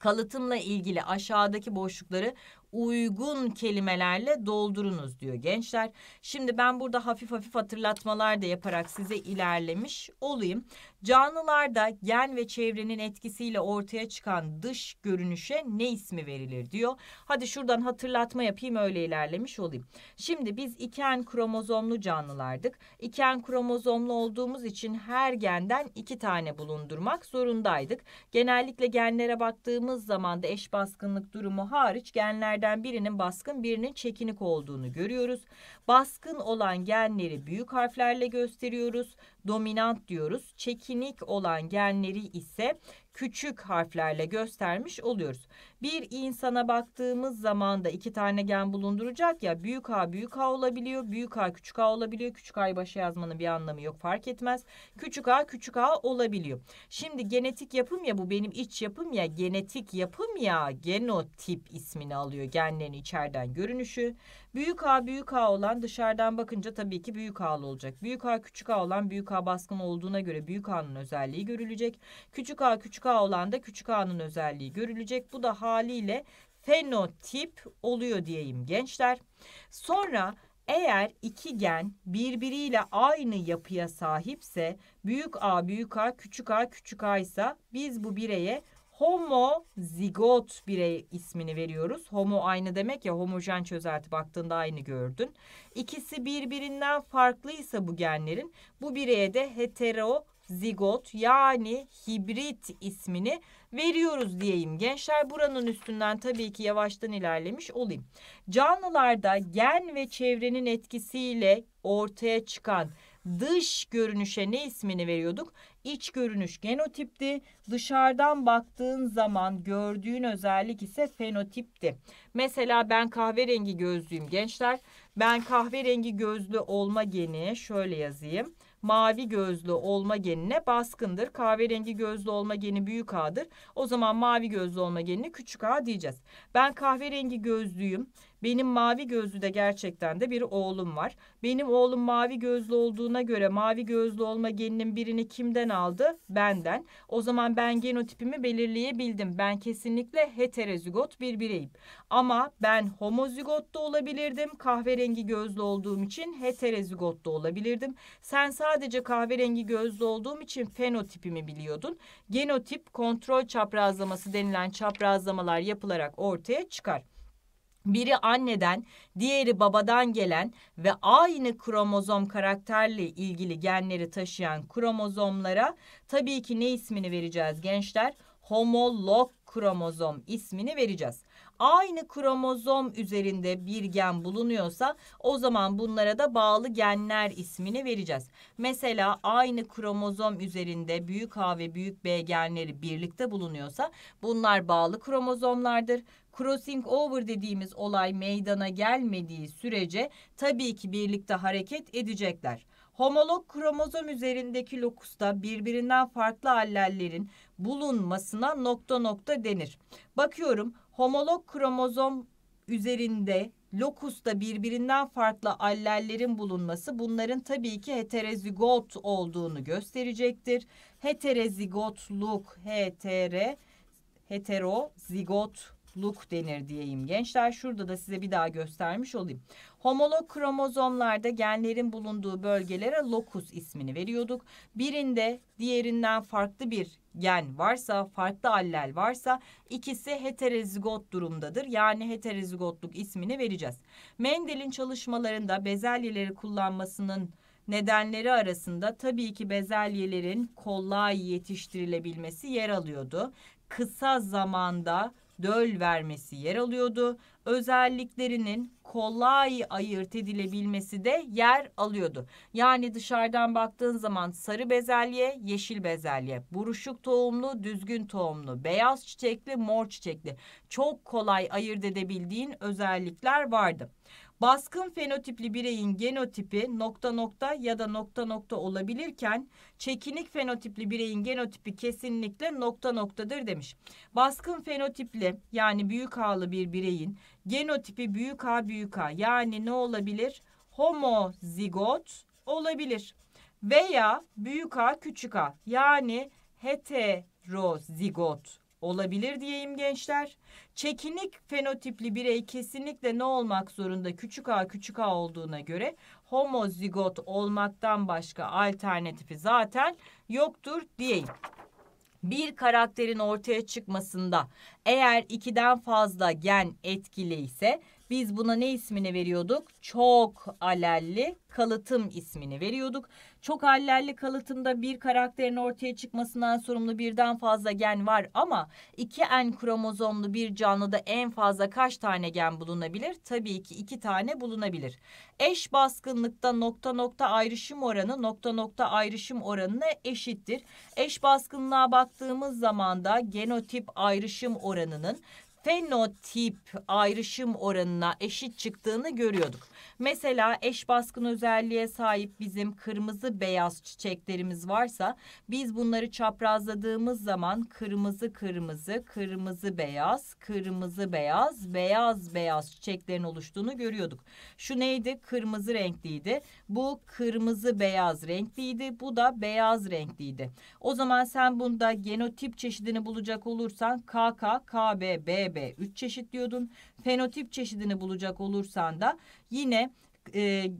kalıtımla ilgili aşağıdaki boşlukları uygun kelimelerle doldurunuz diyor gençler. Şimdi ben burada hafif hafif hatırlatmalar da yaparak size ilerlemiş olayım. Canlılarda gen ve çevrenin etkisiyle ortaya çıkan dış görünüşe ne ismi verilir diyor. Hadi şuradan hatırlatma yapayım öyle ilerlemiş olayım. Şimdi biz iken kromozomlu canlılardık. İken kromozomlu olduğumuz için her genden iki tane bulundurmak zorundaydık. Genellikle genlere baktığımız zaman da eş baskınlık durumu hariç genler genlerden birinin baskın birinin çekinik olduğunu görüyoruz. Baskın olan genleri büyük harflerle gösteriyoruz. Dominant diyoruz. Çekinik olan genleri ise küçük harflerle göstermiş oluyoruz. Bir insana baktığımız zaman da iki tane gen bulunduracak ya büyük A büyük A olabiliyor. Büyük A küçük A olabiliyor. Küçük A'yı başa yazmanın bir anlamı yok fark etmez. Küçük A küçük A olabiliyor. Şimdi genetik yapım ya bu benim iç yapım ya genetik yapım ya genotip ismini alıyor genlerin içeriden görünüşü. Büyük A büyük A olan dışarıdan bakınca tabii ki büyük A'lı olacak. Büyük A küçük A olan büyük A baskın olduğuna göre büyük A'nın özelliği görülecek. Küçük A küçük A olan da küçük A'nın özelliği görülecek. Bu da H haliyle fenotip oluyor diyeyim gençler. Sonra eğer iki gen birbiriyle aynı yapıya sahipse büyük A büyük A küçük A küçük A ise biz bu bireye homozigot birey ismini veriyoruz. Homo aynı demek ya homojen çözelti baktığında aynı gördün. İkisi birbirinden farklıysa bu genlerin bu bireye de heterozigot yani hibrit ismini veriyoruz diyeyim. Gençler buranın üstünden tabii ki yavaştan ilerlemiş olayım. Canlılarda gen ve çevrenin etkisiyle ortaya çıkan dış görünüşe ne ismini veriyorduk? İç görünüş genotipti. Dışarıdan baktığın zaman gördüğün özellik ise fenotipti. Mesela ben kahverengi gözlüyüm gençler. Ben kahverengi gözlü olma geni şöyle yazayım mavi gözlü olma genine baskındır. Kahverengi gözlü olma geni büyük A'dır. O zaman mavi gözlü olma genini küçük A diyeceğiz. Ben kahverengi gözlüyüm. Benim mavi gözlü de gerçekten de bir oğlum var. Benim oğlum mavi gözlü olduğuna göre mavi gözlü olma geninin birini kimden aldı? Benden. O zaman ben genotipimi belirleyebildim. Ben kesinlikle heterozigot bir bireyim. Ama ben homozigot da olabilirdim. Kahverengi gözlü olduğum için heterozigot da olabilirdim. Sen sadece kahverengi gözlü olduğum için fenotipimi biliyordun. Genotip kontrol çaprazlaması denilen çaprazlamalar yapılarak ortaya çıkar. Biri anneden, diğeri babadan gelen ve aynı kromozom karakterle ilgili genleri taşıyan kromozomlara tabii ki ne ismini vereceğiz gençler? Homolog kromozom ismini vereceğiz. Aynı kromozom üzerinde bir gen bulunuyorsa o zaman bunlara da bağlı genler ismini vereceğiz. Mesela aynı kromozom üzerinde büyük A ve büyük B genleri birlikte bulunuyorsa bunlar bağlı kromozomlardır crossing over dediğimiz olay meydana gelmediği sürece tabii ki birlikte hareket edecekler. Homolog kromozom üzerindeki lokusta birbirinden farklı allellerin bulunmasına nokta nokta denir. Bakıyorum homolog kromozom üzerinde lokusta birbirinden farklı allellerin bulunması bunların tabii ki heterozigot olduğunu gösterecektir. Heterozigotluk, hetero, heterozigot homologluk denir diyeyim gençler. Şurada da size bir daha göstermiş olayım. Homolog kromozomlarda genlerin bulunduğu bölgelere locus ismini veriyorduk. Birinde diğerinden farklı bir gen varsa, farklı allel varsa ikisi heterozigot durumdadır. Yani heterozigotluk ismini vereceğiz. Mendel'in çalışmalarında bezelyeleri kullanmasının nedenleri arasında tabii ki bezelyelerin kolay yetiştirilebilmesi yer alıyordu. Kısa zamanda döl vermesi yer alıyordu. Özelliklerinin kolay ayırt edilebilmesi de yer alıyordu. Yani dışarıdan baktığın zaman sarı bezelye, yeşil bezelye, buruşuk tohumlu, düzgün tohumlu, beyaz çiçekli, mor çiçekli çok kolay ayırt edebildiğin özellikler vardı. Baskın fenotipli bireyin genotipi nokta nokta ya da nokta nokta olabilirken çekinik fenotipli bireyin genotipi kesinlikle nokta noktadır demiş. Baskın fenotipli yani büyük A'lı bir bireyin genotipi büyük A büyük A yani ne olabilir? Homozigot olabilir. Veya büyük A küçük A yani heterozigot olabilir diyeyim gençler. Çekinik fenotipli birey kesinlikle ne olmak zorunda? Küçük a küçük a olduğuna göre homozigot olmaktan başka alternatifi zaten yoktur diyeyim bir karakterin ortaya çıkmasında eğer ikiden fazla gen etkili ise biz buna ne ismini veriyorduk? Çok alelli kalıtım ismini veriyorduk. Çok alelli kalıtımda bir karakterin ortaya çıkmasından sorumlu birden fazla gen var ama iki en kromozomlu bir canlıda en fazla kaç tane gen bulunabilir? Tabii ki iki tane bulunabilir. Eş baskınlıkta nokta nokta ayrışım oranı nokta nokta ayrışım oranına eşittir. Eş baskınlığa baktığımız zaman da genotip ayrışım oranının fenotip ayrışım oranına eşit çıktığını görüyorduk. Mesela eş baskın özelliğe sahip bizim kırmızı beyaz çiçeklerimiz varsa biz bunları çaprazladığımız zaman kırmızı kırmızı, kırmızı beyaz, kırmızı beyaz, beyaz beyaz çiçeklerin oluştuğunu görüyorduk. Şu neydi? Kırmızı renkliydi. Bu kırmızı beyaz renkliydi. Bu da beyaz renkliydi. O zaman sen bunda genotip çeşidini bulacak olursan KK, KB, BB 3 çeşit diyordun. Fenotip çeşidini bulacak olursan da Yine e,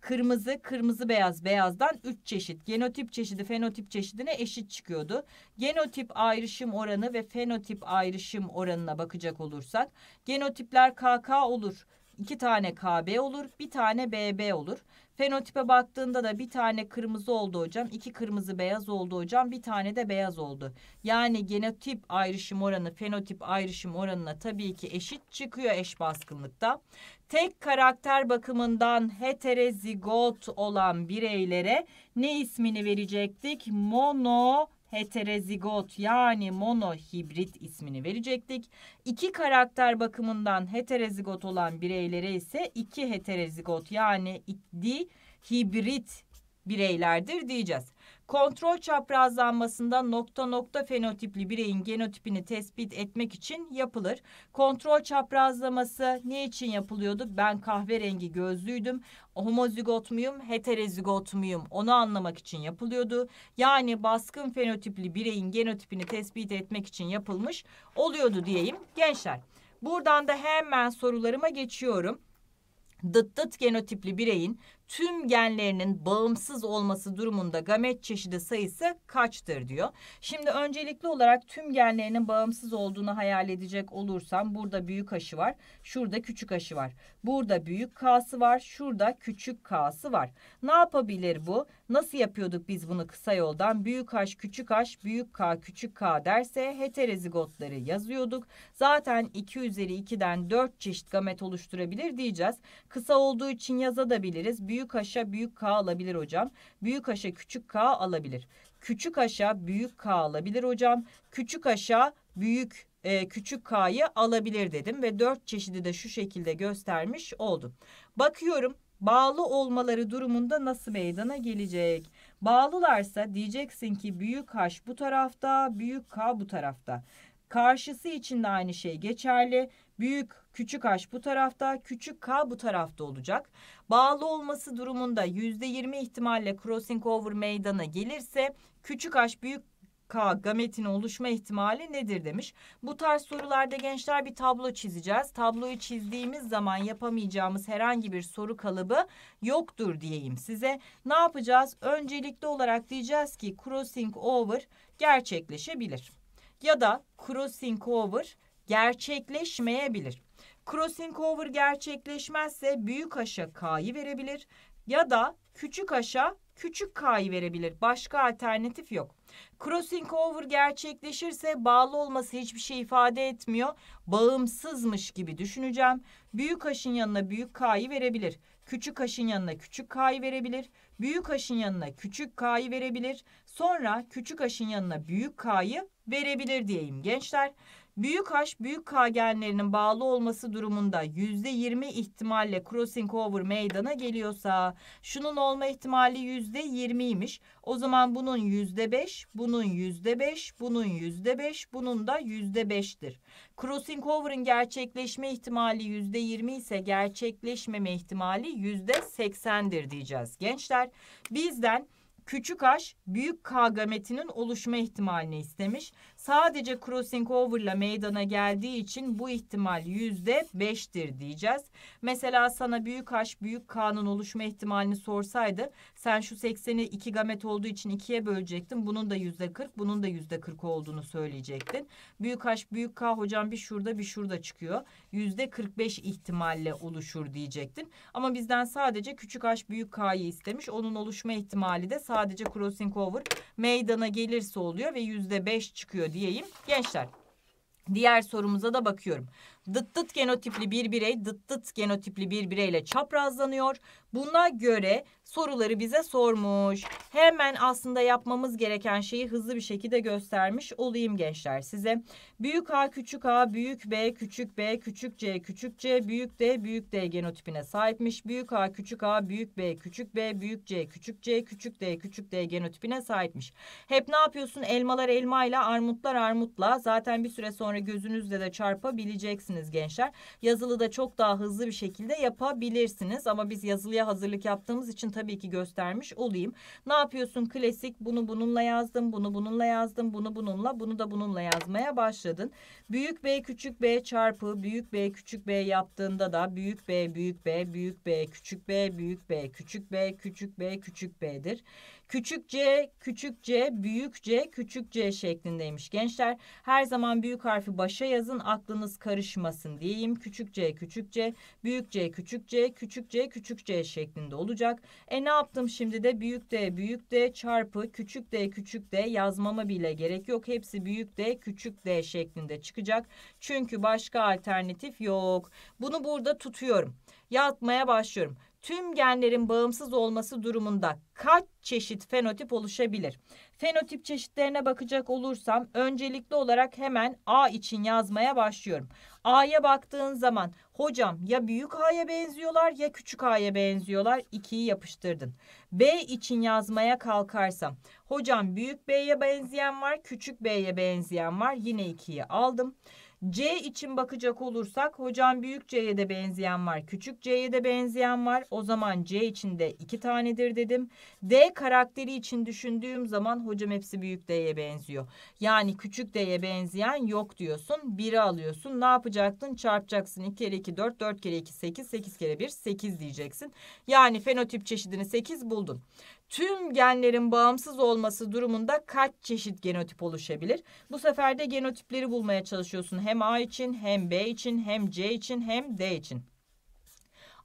kırmızı, kırmızı beyaz, beyazdan 3 çeşit. Genotip çeşidi, fenotip çeşidine eşit çıkıyordu. Genotip ayrışım oranı ve fenotip ayrışım oranına bakacak olursak genotipler KK olur. 2 tane KB olur, bir tane BB olur. Fenotipe baktığında da bir tane kırmızı oldu hocam, iki kırmızı beyaz oldu hocam, bir tane de beyaz oldu. Yani genotip ayrışım oranı fenotip ayrışım oranına tabii ki eşit çıkıyor eş baskınlıkta. Tek karakter bakımından heterozigot olan bireylere ne ismini verecektik? Mono heterozigot yani mono hibrit ismini verecektik. İki karakter bakımından heterozigot olan bireylere ise iki heterozigot yani di hibrit bireylerdir diyeceğiz. Kontrol çaprazlanmasında nokta nokta fenotipli bireyin genotipini tespit etmek için yapılır. Kontrol çaprazlaması ne için yapılıyordu? Ben kahverengi gözlüydüm homozigot muyum, heterozigot muyum onu anlamak için yapılıyordu. Yani baskın fenotipli bireyin genotipini tespit etmek için yapılmış oluyordu diyeyim gençler. Buradan da hemen sorularıma geçiyorum. Dıt dıt genotipli bireyin tüm genlerinin bağımsız olması durumunda gamet çeşidi sayısı kaçtır diyor. Şimdi öncelikli olarak tüm genlerinin bağımsız olduğunu hayal edecek olursam burada büyük aşı var. Şurada küçük aşı var. Burada büyük K'sı var. Şurada küçük K'sı var. Ne yapabilir bu? Nasıl yapıyorduk biz bunu kısa yoldan? Büyük H, küçük H, büyük K, küçük K derse heterozigotları yazıyorduk. Zaten 2 üzeri 2'den 4 çeşit gamet oluşturabilir diyeceğiz. Kısa olduğu için yazabiliriz. Büyük büyük haşa büyük K alabilir hocam. Büyük haşa küçük K alabilir. Küçük haşa büyük K alabilir hocam. Küçük haşa büyük e, küçük K'yı alabilir dedim ve dört çeşidi de şu şekilde göstermiş oldum. Bakıyorum bağlı olmaları durumunda nasıl meydana gelecek? Bağlılarsa diyeceksin ki büyük H bu tarafta, büyük K bu tarafta. Karşısı için de aynı şey geçerli. Büyük küçük h bu tarafta, küçük k bu tarafta olacak. Bağlı olması durumunda %20 ihtimalle crossing over meydana gelirse küçük h büyük K gametin oluşma ihtimali nedir demiş. Bu tarz sorularda gençler bir tablo çizeceğiz. Tabloyu çizdiğimiz zaman yapamayacağımız herhangi bir soru kalıbı yoktur diyeyim size. Ne yapacağız? Öncelikli olarak diyeceğiz ki crossing over gerçekleşebilir ya da crossing over gerçekleşmeyebilir. Crossing over gerçekleşmezse büyük aşa K'yı verebilir ya da küçük aşa küçük K'yı verebilir. Başka alternatif yok. Crossing over gerçekleşirse bağlı olması hiçbir şey ifade etmiyor. Bağımsızmış gibi düşüneceğim. Büyük aşın yanına büyük K'yı verebilir. Küçük aşın yanına küçük K'yı verebilir büyük H'ın yanına küçük K'yı verebilir. Sonra küçük H'ın yanına büyük K'yı verebilir diyeyim gençler. Büyük H, büyük K genlerinin bağlı olması durumunda %20 ihtimalle crossing over meydana geliyorsa şunun olma ihtimali %20'ymiş. O zaman bunun %5, bunun %5, bunun %5, bunun da %5'tir. Crossing over'ın gerçekleşme ihtimali %20 ise gerçekleşmeme ihtimali %80'dir diyeceğiz gençler. Bizden küçük h büyük k gametinin oluşma ihtimalini istemiş sadece crossing over ile meydana geldiği için bu ihtimal yüzde beştir diyeceğiz. Mesela sana büyük H büyük K'nın oluşma ihtimalini sorsaydı sen şu 80'i 2 gamet olduğu için 2'ye bölecektin. Bunun da yüzde 40 bunun da yüzde 40 olduğunu söyleyecektin. Büyük H büyük K hocam bir şurada bir şurada çıkıyor. Yüzde 45 ihtimalle oluşur diyecektin. Ama bizden sadece küçük H büyük K'yı istemiş. Onun oluşma ihtimali de sadece crossing over meydana gelirse oluyor ve yüzde 5 çıkıyor diyeyim. Gençler diğer sorumuza da bakıyorum dıt dıt genotipli bir birey dıt dıt genotipli bir bireyle çaprazlanıyor. Buna göre soruları bize sormuş. Hemen aslında yapmamız gereken şeyi hızlı bir şekilde göstermiş olayım gençler size. Büyük A küçük A büyük B küçük B küçük C küçük C büyük D büyük D genotipine sahipmiş. Büyük A küçük A büyük B küçük B büyük C küçük C küçük D küçük D genotipine sahipmiş. Hep ne yapıyorsun elmalar elmayla armutlar armutla zaten bir süre sonra gözünüzle de çarpabileceksiniz yapabilirsiniz gençler. Yazılıda çok daha hızlı bir şekilde yapabilirsiniz. Ama biz yazılıya hazırlık yaptığımız için tabii ki göstermiş olayım. Ne yapıyorsun klasik bunu bununla yazdım, bunu bununla yazdım, bunu bununla, bunu da bununla yazmaya başladın. Büyük B küçük B çarpı büyük B küçük B yaptığında da büyük B büyük B büyük B küçük B büyük B küçük B küçük B küçük B'dir. Küçük c, küçük c, büyük c, küçük c şeklindeymiş gençler. Her zaman büyük harfi başa yazın aklınız karışmasın diyeyim. Küçük c, küçük c, büyük c, küçük c, küçük c, küçük c şeklinde olacak. E ne yaptım şimdi de büyük d, büyük d çarpı küçük d, küçük d yazmama bile gerek yok. Hepsi büyük d, küçük d şeklinde çıkacak. Çünkü başka alternatif yok. Bunu burada tutuyorum. Yatmaya başlıyorum tüm genlerin bağımsız olması durumunda kaç çeşit fenotip oluşabilir? Fenotip çeşitlerine bakacak olursam öncelikli olarak hemen A için yazmaya başlıyorum. A'ya baktığın zaman hocam ya büyük A'ya benziyorlar ya küçük A'ya benziyorlar. 2'yi yapıştırdın. B için yazmaya kalkarsam hocam büyük B'ye benzeyen var küçük B'ye benzeyen var. Yine 2'yi aldım. C için bakacak olursak hocam büyük C'ye de benzeyen var. Küçük C'ye de benzeyen var. O zaman C içinde iki tanedir dedim. D karakteri için düşündüğüm zaman hocam hepsi büyük D'ye benziyor. Yani küçük D'ye benzeyen yok diyorsun. Biri alıyorsun. Ne yapacaktın? Çarpacaksın. 2 kere 2 4, 4 kere 2 8, 8 kere 1 8 diyeceksin. Yani fenotip çeşidini 8 buldun tüm genlerin bağımsız olması durumunda kaç çeşit genotip oluşabilir? Bu sefer de genotipleri bulmaya çalışıyorsun. Hem A için, hem B için, hem C için, hem D için.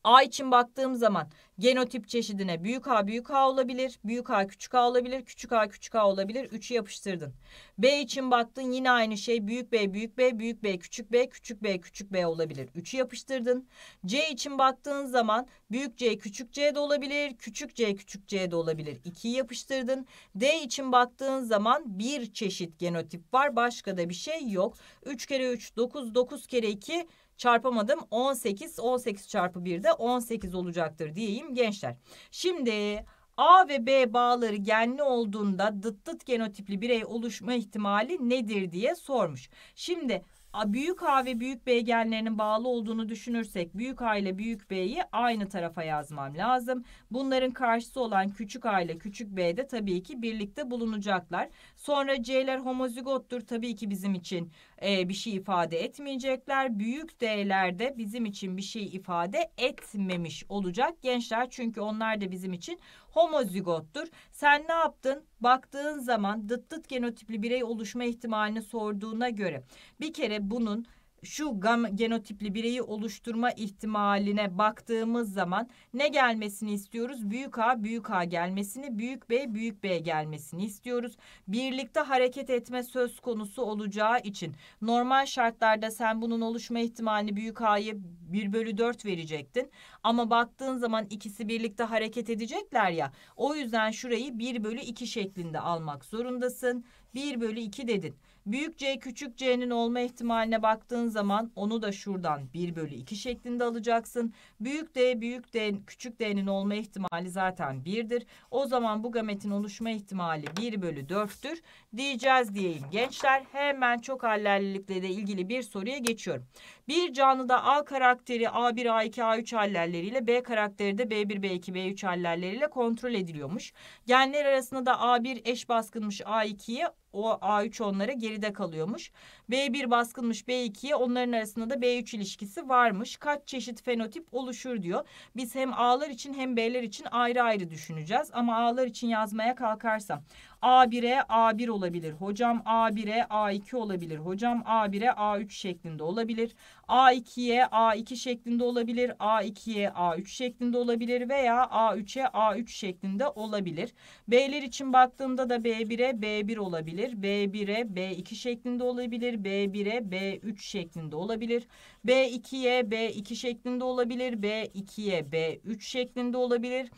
A için baktığım zaman genotip çeşidine büyük A büyük A olabilir, büyük A küçük A olabilir, küçük A küçük A olabilir. 3'ü yapıştırdın. B için baktın yine aynı şey büyük B büyük B büyük B küçük B küçük B küçük B olabilir. 3'ü yapıştırdın. C için baktığın zaman büyük C küçük C de olabilir, küçük C küçük C de olabilir. 2'yi yapıştırdın. D için baktığın zaman bir çeşit genotip var. Başka da bir şey yok. 3 kere 3 9 9 kere 2 çarpamadım. 18, 18 çarpı 1 de 18 olacaktır diyeyim gençler. Şimdi A ve B bağları genli olduğunda dıt dıt genotipli birey oluşma ihtimali nedir diye sormuş. Şimdi büyük A ve büyük B genlerinin bağlı olduğunu düşünürsek büyük A ile büyük B'yi aynı tarafa yazmam lazım. Bunların karşısı olan küçük A ile küçük B de tabii ki birlikte bulunacaklar. Sonra C'ler homozigottur tabii ki bizim için e, bir şey ifade etmeyecekler. Büyük D'ler de bizim için bir şey ifade etmemiş olacak gençler çünkü onlar da bizim için homozigottur. Sen ne yaptın? Baktığın zaman dıt dıt genotipli birey oluşma ihtimalini sorduğuna göre bir kere bunun şu gam genotipli bireyi oluşturma ihtimaline baktığımız zaman ne gelmesini istiyoruz? Büyük A, büyük A gelmesini, büyük B, büyük B gelmesini istiyoruz. Birlikte hareket etme söz konusu olacağı için normal şartlarda sen bunun oluşma ihtimalini büyük A'yı 1 bölü 4 verecektin. Ama baktığın zaman ikisi birlikte hareket edecekler ya. O yüzden şurayı 1 bölü 2 şeklinde almak zorundasın. 1 bölü 2 dedin. Büyük C küçük C'nin olma ihtimaline baktığın zaman onu da şuradan 1 bölü 2 şeklinde alacaksın. Büyük D büyük D küçük D'nin olma ihtimali zaten 1'dir. O zaman bu gametin oluşma ihtimali 1 bölü 4'tür diyeceğiz diyeyim. Gençler hemen çok hallellilikle de ilgili bir soruya geçiyorum. Bir canlıda A karakteri A1, A2, A3 hallelleriyle B karakteri de B1, B2, B3 hallelleriyle kontrol ediliyormuş. Genler arasında da A1 eş baskınmış A2'ye o A3 onlara geride kalıyormuş. B1 baskınmış B2'ye onların arasında da B3 ilişkisi varmış. Kaç çeşit fenotip oluşur diyor. Biz hem A'lar için hem B'ler için ayrı ayrı düşüneceğiz. Ama A'lar için yazmaya kalkarsam A1'e A1 olabilir hocam. A1'e A2 olabilir hocam. A1'e A3 şeklinde olabilir. A2'ye A2 şeklinde olabilir, A2'ye A3 şeklinde olabilir veya A3'e A3 şeklinde olabilir. B'ler için baktığımda da B1'e B1 olabilir, B1'e B2 şeklinde olabilir, B1'e B3 şeklinde olabilir, B2'ye B2 şeklinde olabilir, B2'ye B3 şeklinde olabilir.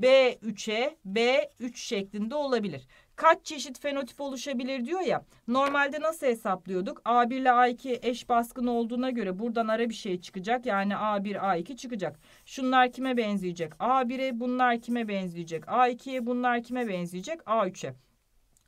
B3'e B3 şeklinde olabilir kaç çeşit fenotip oluşabilir diyor ya. Normalde nasıl hesaplıyorduk? A1 ile A2 eş baskın olduğuna göre buradan ara bir şey çıkacak. Yani A1, A2 çıkacak. Şunlar kime benzeyecek? A1'e bunlar kime benzeyecek? A2'ye bunlar kime benzeyecek? A3'e.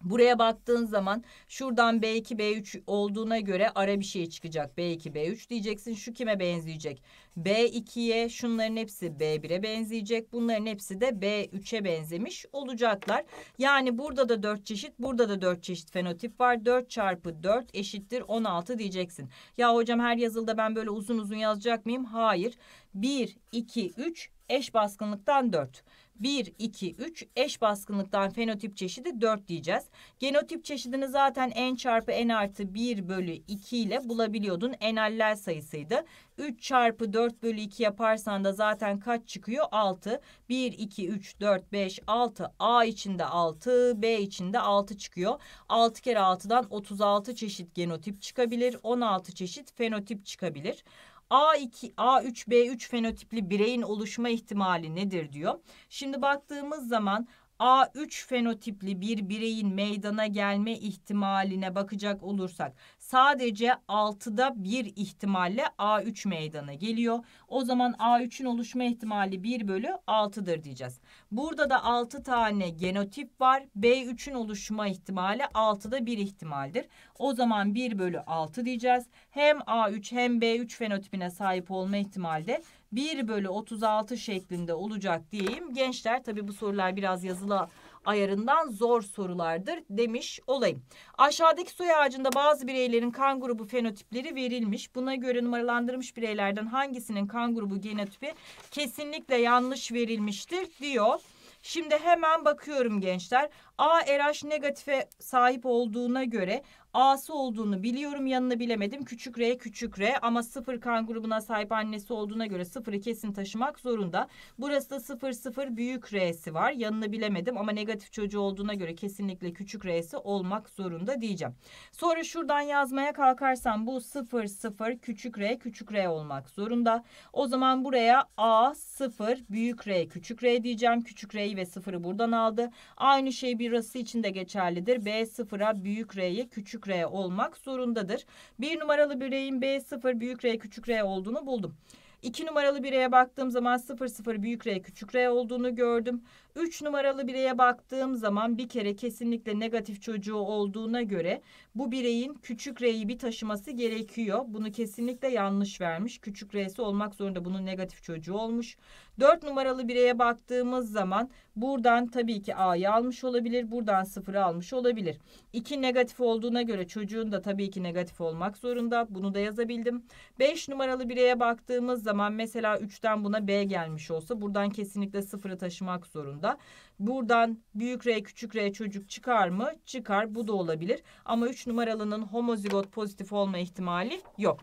Buraya baktığın zaman şuradan B2 B3 olduğuna göre ara bir şey çıkacak. B2 B3 diyeceksin. Şu kime benzeyecek? B2'ye şunların hepsi B1'e benzeyecek. Bunların hepsi de B3'e benzemiş olacaklar. Yani burada da 4 çeşit, burada da 4 çeşit fenotip var. 4 çarpı 4 eşittir 16 diyeceksin. Ya hocam her yazılda ben böyle uzun uzun yazacak mıyım? Hayır. 1, 2, 3 eş baskınlıktan 4. 1, 2, 3 eş baskınlıktan fenotip çeşidi 4 diyeceğiz. Genotip çeşidini zaten n çarpı n artı 1 bölü 2 ile bulabiliyordun. N sayısıydı. 3 çarpı 4 bölü 2 yaparsan da zaten kaç çıkıyor? 6. 1, 2, 3, 4, 5, 6. A içinde 6, B içinde 6 çıkıyor. 6 kere 6'dan 36 çeşit genotip çıkabilir. 16 çeşit fenotip çıkabilir. A2, A3, B3 fenotipli bireyin oluşma ihtimali nedir diyor. Şimdi baktığımız zaman A3 fenotipli bir bireyin meydana gelme ihtimaline bakacak olursak sadece 6'da 1 ihtimalle A3 meydana geliyor. O zaman A3'ün oluşma ihtimali 1 bölü 6'dır diyeceğiz. Burada da 6 tane genotip var. B3'ün oluşma ihtimali 6'da 1 ihtimaldir. O zaman 1 bölü 6 diyeceğiz. Hem A3 hem B3 fenotipine sahip olma ihtimali de 1 bölü 36 şeklinde olacak diyeyim. Gençler tabi bu sorular biraz yazılı ayarından zor sorulardır demiş olayım. Aşağıdaki soy ağacında bazı bireylerin kan grubu fenotipleri verilmiş. Buna göre numaralandırılmış bireylerden hangisinin kan grubu genotipi kesinlikle yanlış verilmiştir diyor. Şimdi hemen bakıyorum gençler. A RH negatife sahip olduğuna göre A'sı olduğunu biliyorum yanını bilemedim. Küçük R küçük R ama sıfır kan grubuna sahip annesi olduğuna göre sıfırı kesin taşımak zorunda. Burası da sıfır sıfır büyük R'si var. Yanını bilemedim ama negatif çocuğu olduğuna göre kesinlikle küçük R'si olmak zorunda diyeceğim. Sonra şuradan yazmaya kalkarsam bu sıfır sıfır küçük R küçük R olmak zorunda. O zaman buraya A 0 büyük R küçük R diyeceğim. Küçük R'yi ve 0'ı buradan aldı. Aynı şey birası için de geçerlidir. B 0'a büyük R'ye küçük R olmak zorundadır. Bir numaralı bireyin B 0 büyük R küçük R olduğunu buldum. 2 numaralı bireye baktığım zaman 0 0 büyük R küçük R olduğunu gördüm. 3 numaralı bireye baktığım zaman bir kere kesinlikle negatif çocuğu olduğuna göre bu bireyin küçük R'yi bir taşıması gerekiyor. Bunu kesinlikle yanlış vermiş. Küçük R'si olmak zorunda bunun negatif çocuğu olmuş. 4 numaralı bireye baktığımız zaman buradan tabii ki A'yı almış olabilir. Buradan 0'ı almış olabilir. 2 negatif olduğuna göre çocuğun da tabii ki negatif olmak zorunda. Bunu da yazabildim. 5 numaralı bireye baktığımız zaman mesela 3'ten buna B gelmiş olsa buradan kesinlikle 0'ı taşımak zorunda. da Buradan büyük R küçük R çocuk çıkar mı? Çıkar. Bu da olabilir. Ama 3 numaralının homozigot pozitif olma ihtimali yok.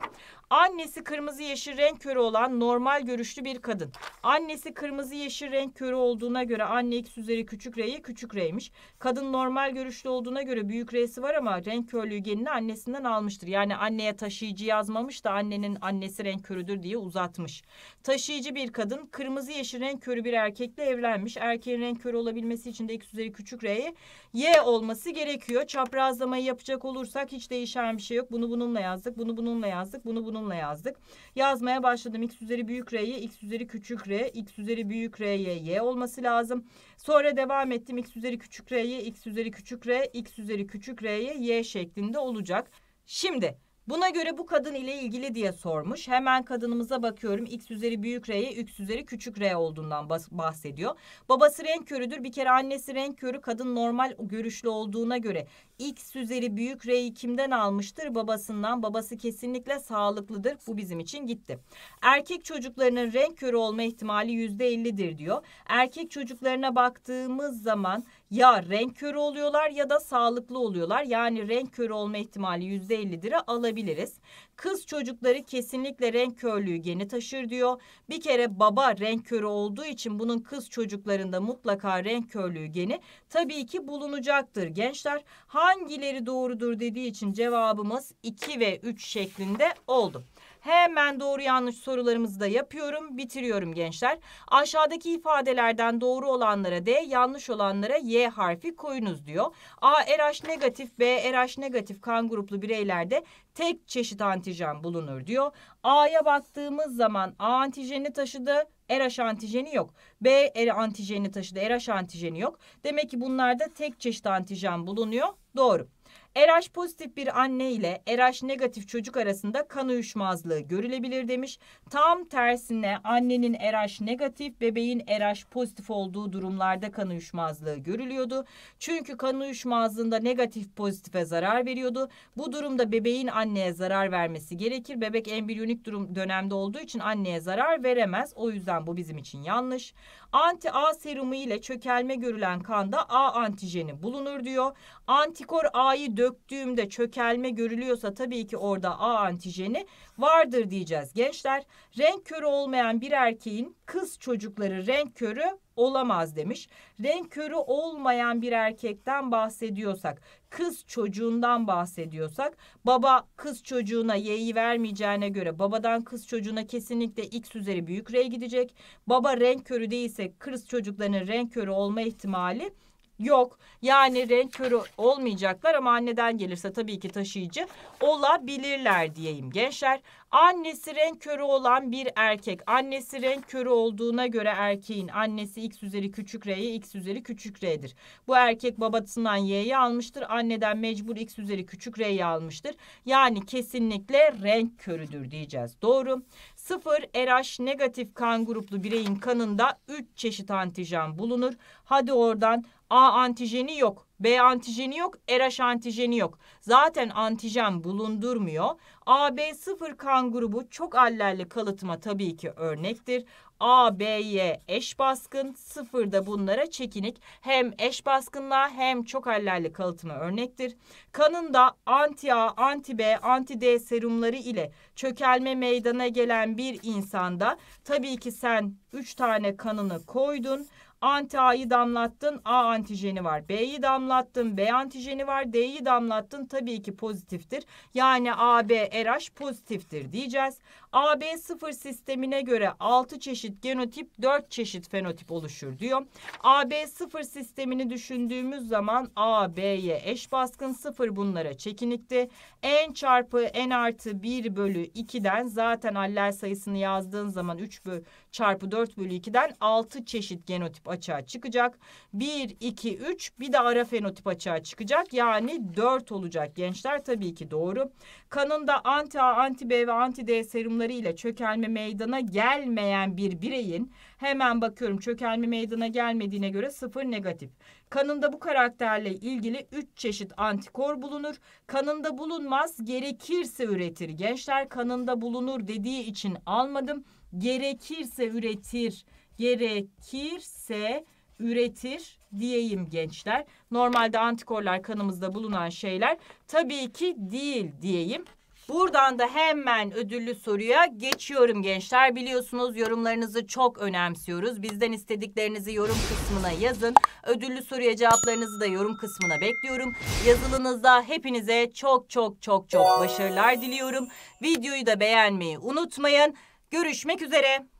Annesi kırmızı yeşil renk körü olan normal görüşlü bir kadın. Annesi kırmızı yeşil renk körü olduğuna göre anne x üzeri küçük R'ye küçük R'ymiş. Kadın normal görüşlü olduğuna göre büyük R'si var ama renk körlüğü genini annesinden almıştır. Yani anneye taşıyıcı yazmamış da annenin annesi renk körüdür diye uzatmış. Taşıyıcı bir kadın kırmızı yeşil renk körü bir erkekle evlenmiş. Erkeğin renk körü olabilmesi için de x üzeri küçük r'ye y olması gerekiyor. Çaprazlamayı yapacak olursak hiç değişen bir şey yok. Bunu bununla yazdık, bunu bununla yazdık, bunu bununla yazdık. Yazmaya başladım. x üzeri büyük r'ye x üzeri küçük r, x üzeri büyük r'ye y olması lazım. Sonra devam ettim. x üzeri küçük r'ye x üzeri küçük r, x üzeri küçük r'ye y şeklinde olacak. Şimdi Buna göre bu kadın ile ilgili diye sormuş. Hemen kadınımıza bakıyorum. X üzeri büyük R'ye X üzeri küçük R olduğundan bahsediyor. Babası renk körüdür. Bir kere annesi renk körü kadın normal görüşlü olduğuna göre X üzeri büyük R'yi kimden almıştır? Babasından. Babası kesinlikle sağlıklıdır. Bu bizim için gitti. Erkek çocuklarının renk körü olma ihtimali yüzde %50'dir diyor. Erkek çocuklarına baktığımız zaman ya renk körü oluyorlar ya da sağlıklı oluyorlar. Yani renk körü olma ihtimali %50'dire alabiliriz. Kız çocukları kesinlikle renk körlüğü geni taşır diyor. Bir kere baba renk körü olduğu için bunun kız çocuklarında mutlaka renk körlüğü geni tabii ki bulunacaktır gençler. Hangileri doğrudur dediği için cevabımız 2 ve 3 şeklinde oldu. Hemen doğru yanlış sorularımızı da yapıyorum. Bitiriyorum gençler. Aşağıdaki ifadelerden doğru olanlara D, yanlış olanlara Y harfi koyunuz diyor. A RH negatif, B RH negatif kan gruplu bireylerde tek çeşit antijen bulunur diyor. A'ya baktığımız zaman A antijeni taşıdı. RH antijeni yok. B R antijeni taşıdı. RH antijeni yok. Demek ki bunlarda tek çeşit antijen bulunuyor. Doğru. RH pozitif bir anne ile RH negatif çocuk arasında kan uyuşmazlığı görülebilir demiş. Tam tersine annenin RH negatif, bebeğin RH pozitif olduğu durumlarda kan uyuşmazlığı görülüyordu. Çünkü kan uyuşmazlığında negatif pozitife zarar veriyordu. Bu durumda bebeğin anneye zarar vermesi gerekir. Bebek embriyonik durum dönemde olduğu için anneye zarar veremez. O yüzden bu bizim için yanlış. Anti A serumu ile çökelme görülen kanda A antijeni bulunur diyor. Antikor A'yı döktüğümde çökelme görülüyorsa tabii ki orada A antijeni vardır diyeceğiz gençler. Renk körü olmayan bir erkeğin kız çocukları renk körü olamaz demiş. Renk körü olmayan bir erkekten bahsediyorsak, kız çocuğundan bahsediyorsak, baba kız çocuğuna y'yi vermeyeceğine göre babadan kız çocuğuna kesinlikle x üzeri büyük R gidecek. Baba renk körü değilse kız çocuklarının renk körü olma ihtimali Yok. Yani renk körü olmayacaklar ama anneden gelirse tabii ki taşıyıcı olabilirler diyeyim gençler. Annesi renk körü olan bir erkek. Annesi renk körü olduğuna göre erkeğin annesi x üzeri küçük r'ye x üzeri küçük r'dir. Bu erkek babasından y'yi almıştır. Anneden mecbur x üzeri küçük r'yi almıştır. Yani kesinlikle renk körüdür diyeceğiz. Doğru. 0 RH negatif kan gruplu bireyin kanında 3 çeşit antijen bulunur. Hadi oradan A antijeni yok. B antijeni yok, RH antijeni yok. Zaten antijen bulundurmuyor. AB0 kan grubu çok allelli kalıtma tabii ki örnektir. A, B'ye eş baskın, sıfır da bunlara çekinik. Hem eş baskınla hem çok allelli kalıtma örnektir. Kanında anti A, anti B, anti D serumları ile çökelme meydana gelen bir insanda tabii ki sen 3 tane kanını koydun. Anti A'yı damlattın, A antijeni var. B'yi damlattın, B antijeni var. D'yi damlattın tabii ki pozitiftir. Yani AB RH pozitiftir diyeceğiz. AB0 sistemine göre 6 çeşit genotip 4 çeşit fenotip oluşur diyor. AB0 sistemini düşündüğümüz zaman A, eş baskın 0 bunlara çekinikti. N çarpı N artı 1 bölü 2'den zaten aller sayısını yazdığın zaman 3 bölü, çarpı 4 bölü 2'den 6 çeşit genotip açığa çıkacak. 1, 2, 3 bir de ara fenotip açığa çıkacak. Yani 4 olacak gençler tabii ki doğru. Kanında anti A, anti B ve anti D serumları adımlarıyla çökelme meydana gelmeyen bir bireyin hemen bakıyorum çökelme meydana gelmediğine göre sıfır negatif. Kanında bu karakterle ilgili üç çeşit antikor bulunur. Kanında bulunmaz gerekirse üretir. Gençler kanında bulunur dediği için almadım. Gerekirse üretir. Gerekirse üretir diyeyim gençler. Normalde antikorlar kanımızda bulunan şeyler tabii ki değil diyeyim. Buradan da hemen ödüllü soruya geçiyorum gençler. Biliyorsunuz yorumlarınızı çok önemsiyoruz. Bizden istediklerinizi yorum kısmına yazın. Ödüllü soruya cevaplarınızı da yorum kısmına bekliyorum. Yazılınızda hepinize çok çok çok çok başarılar diliyorum. Videoyu da beğenmeyi unutmayın. Görüşmek üzere.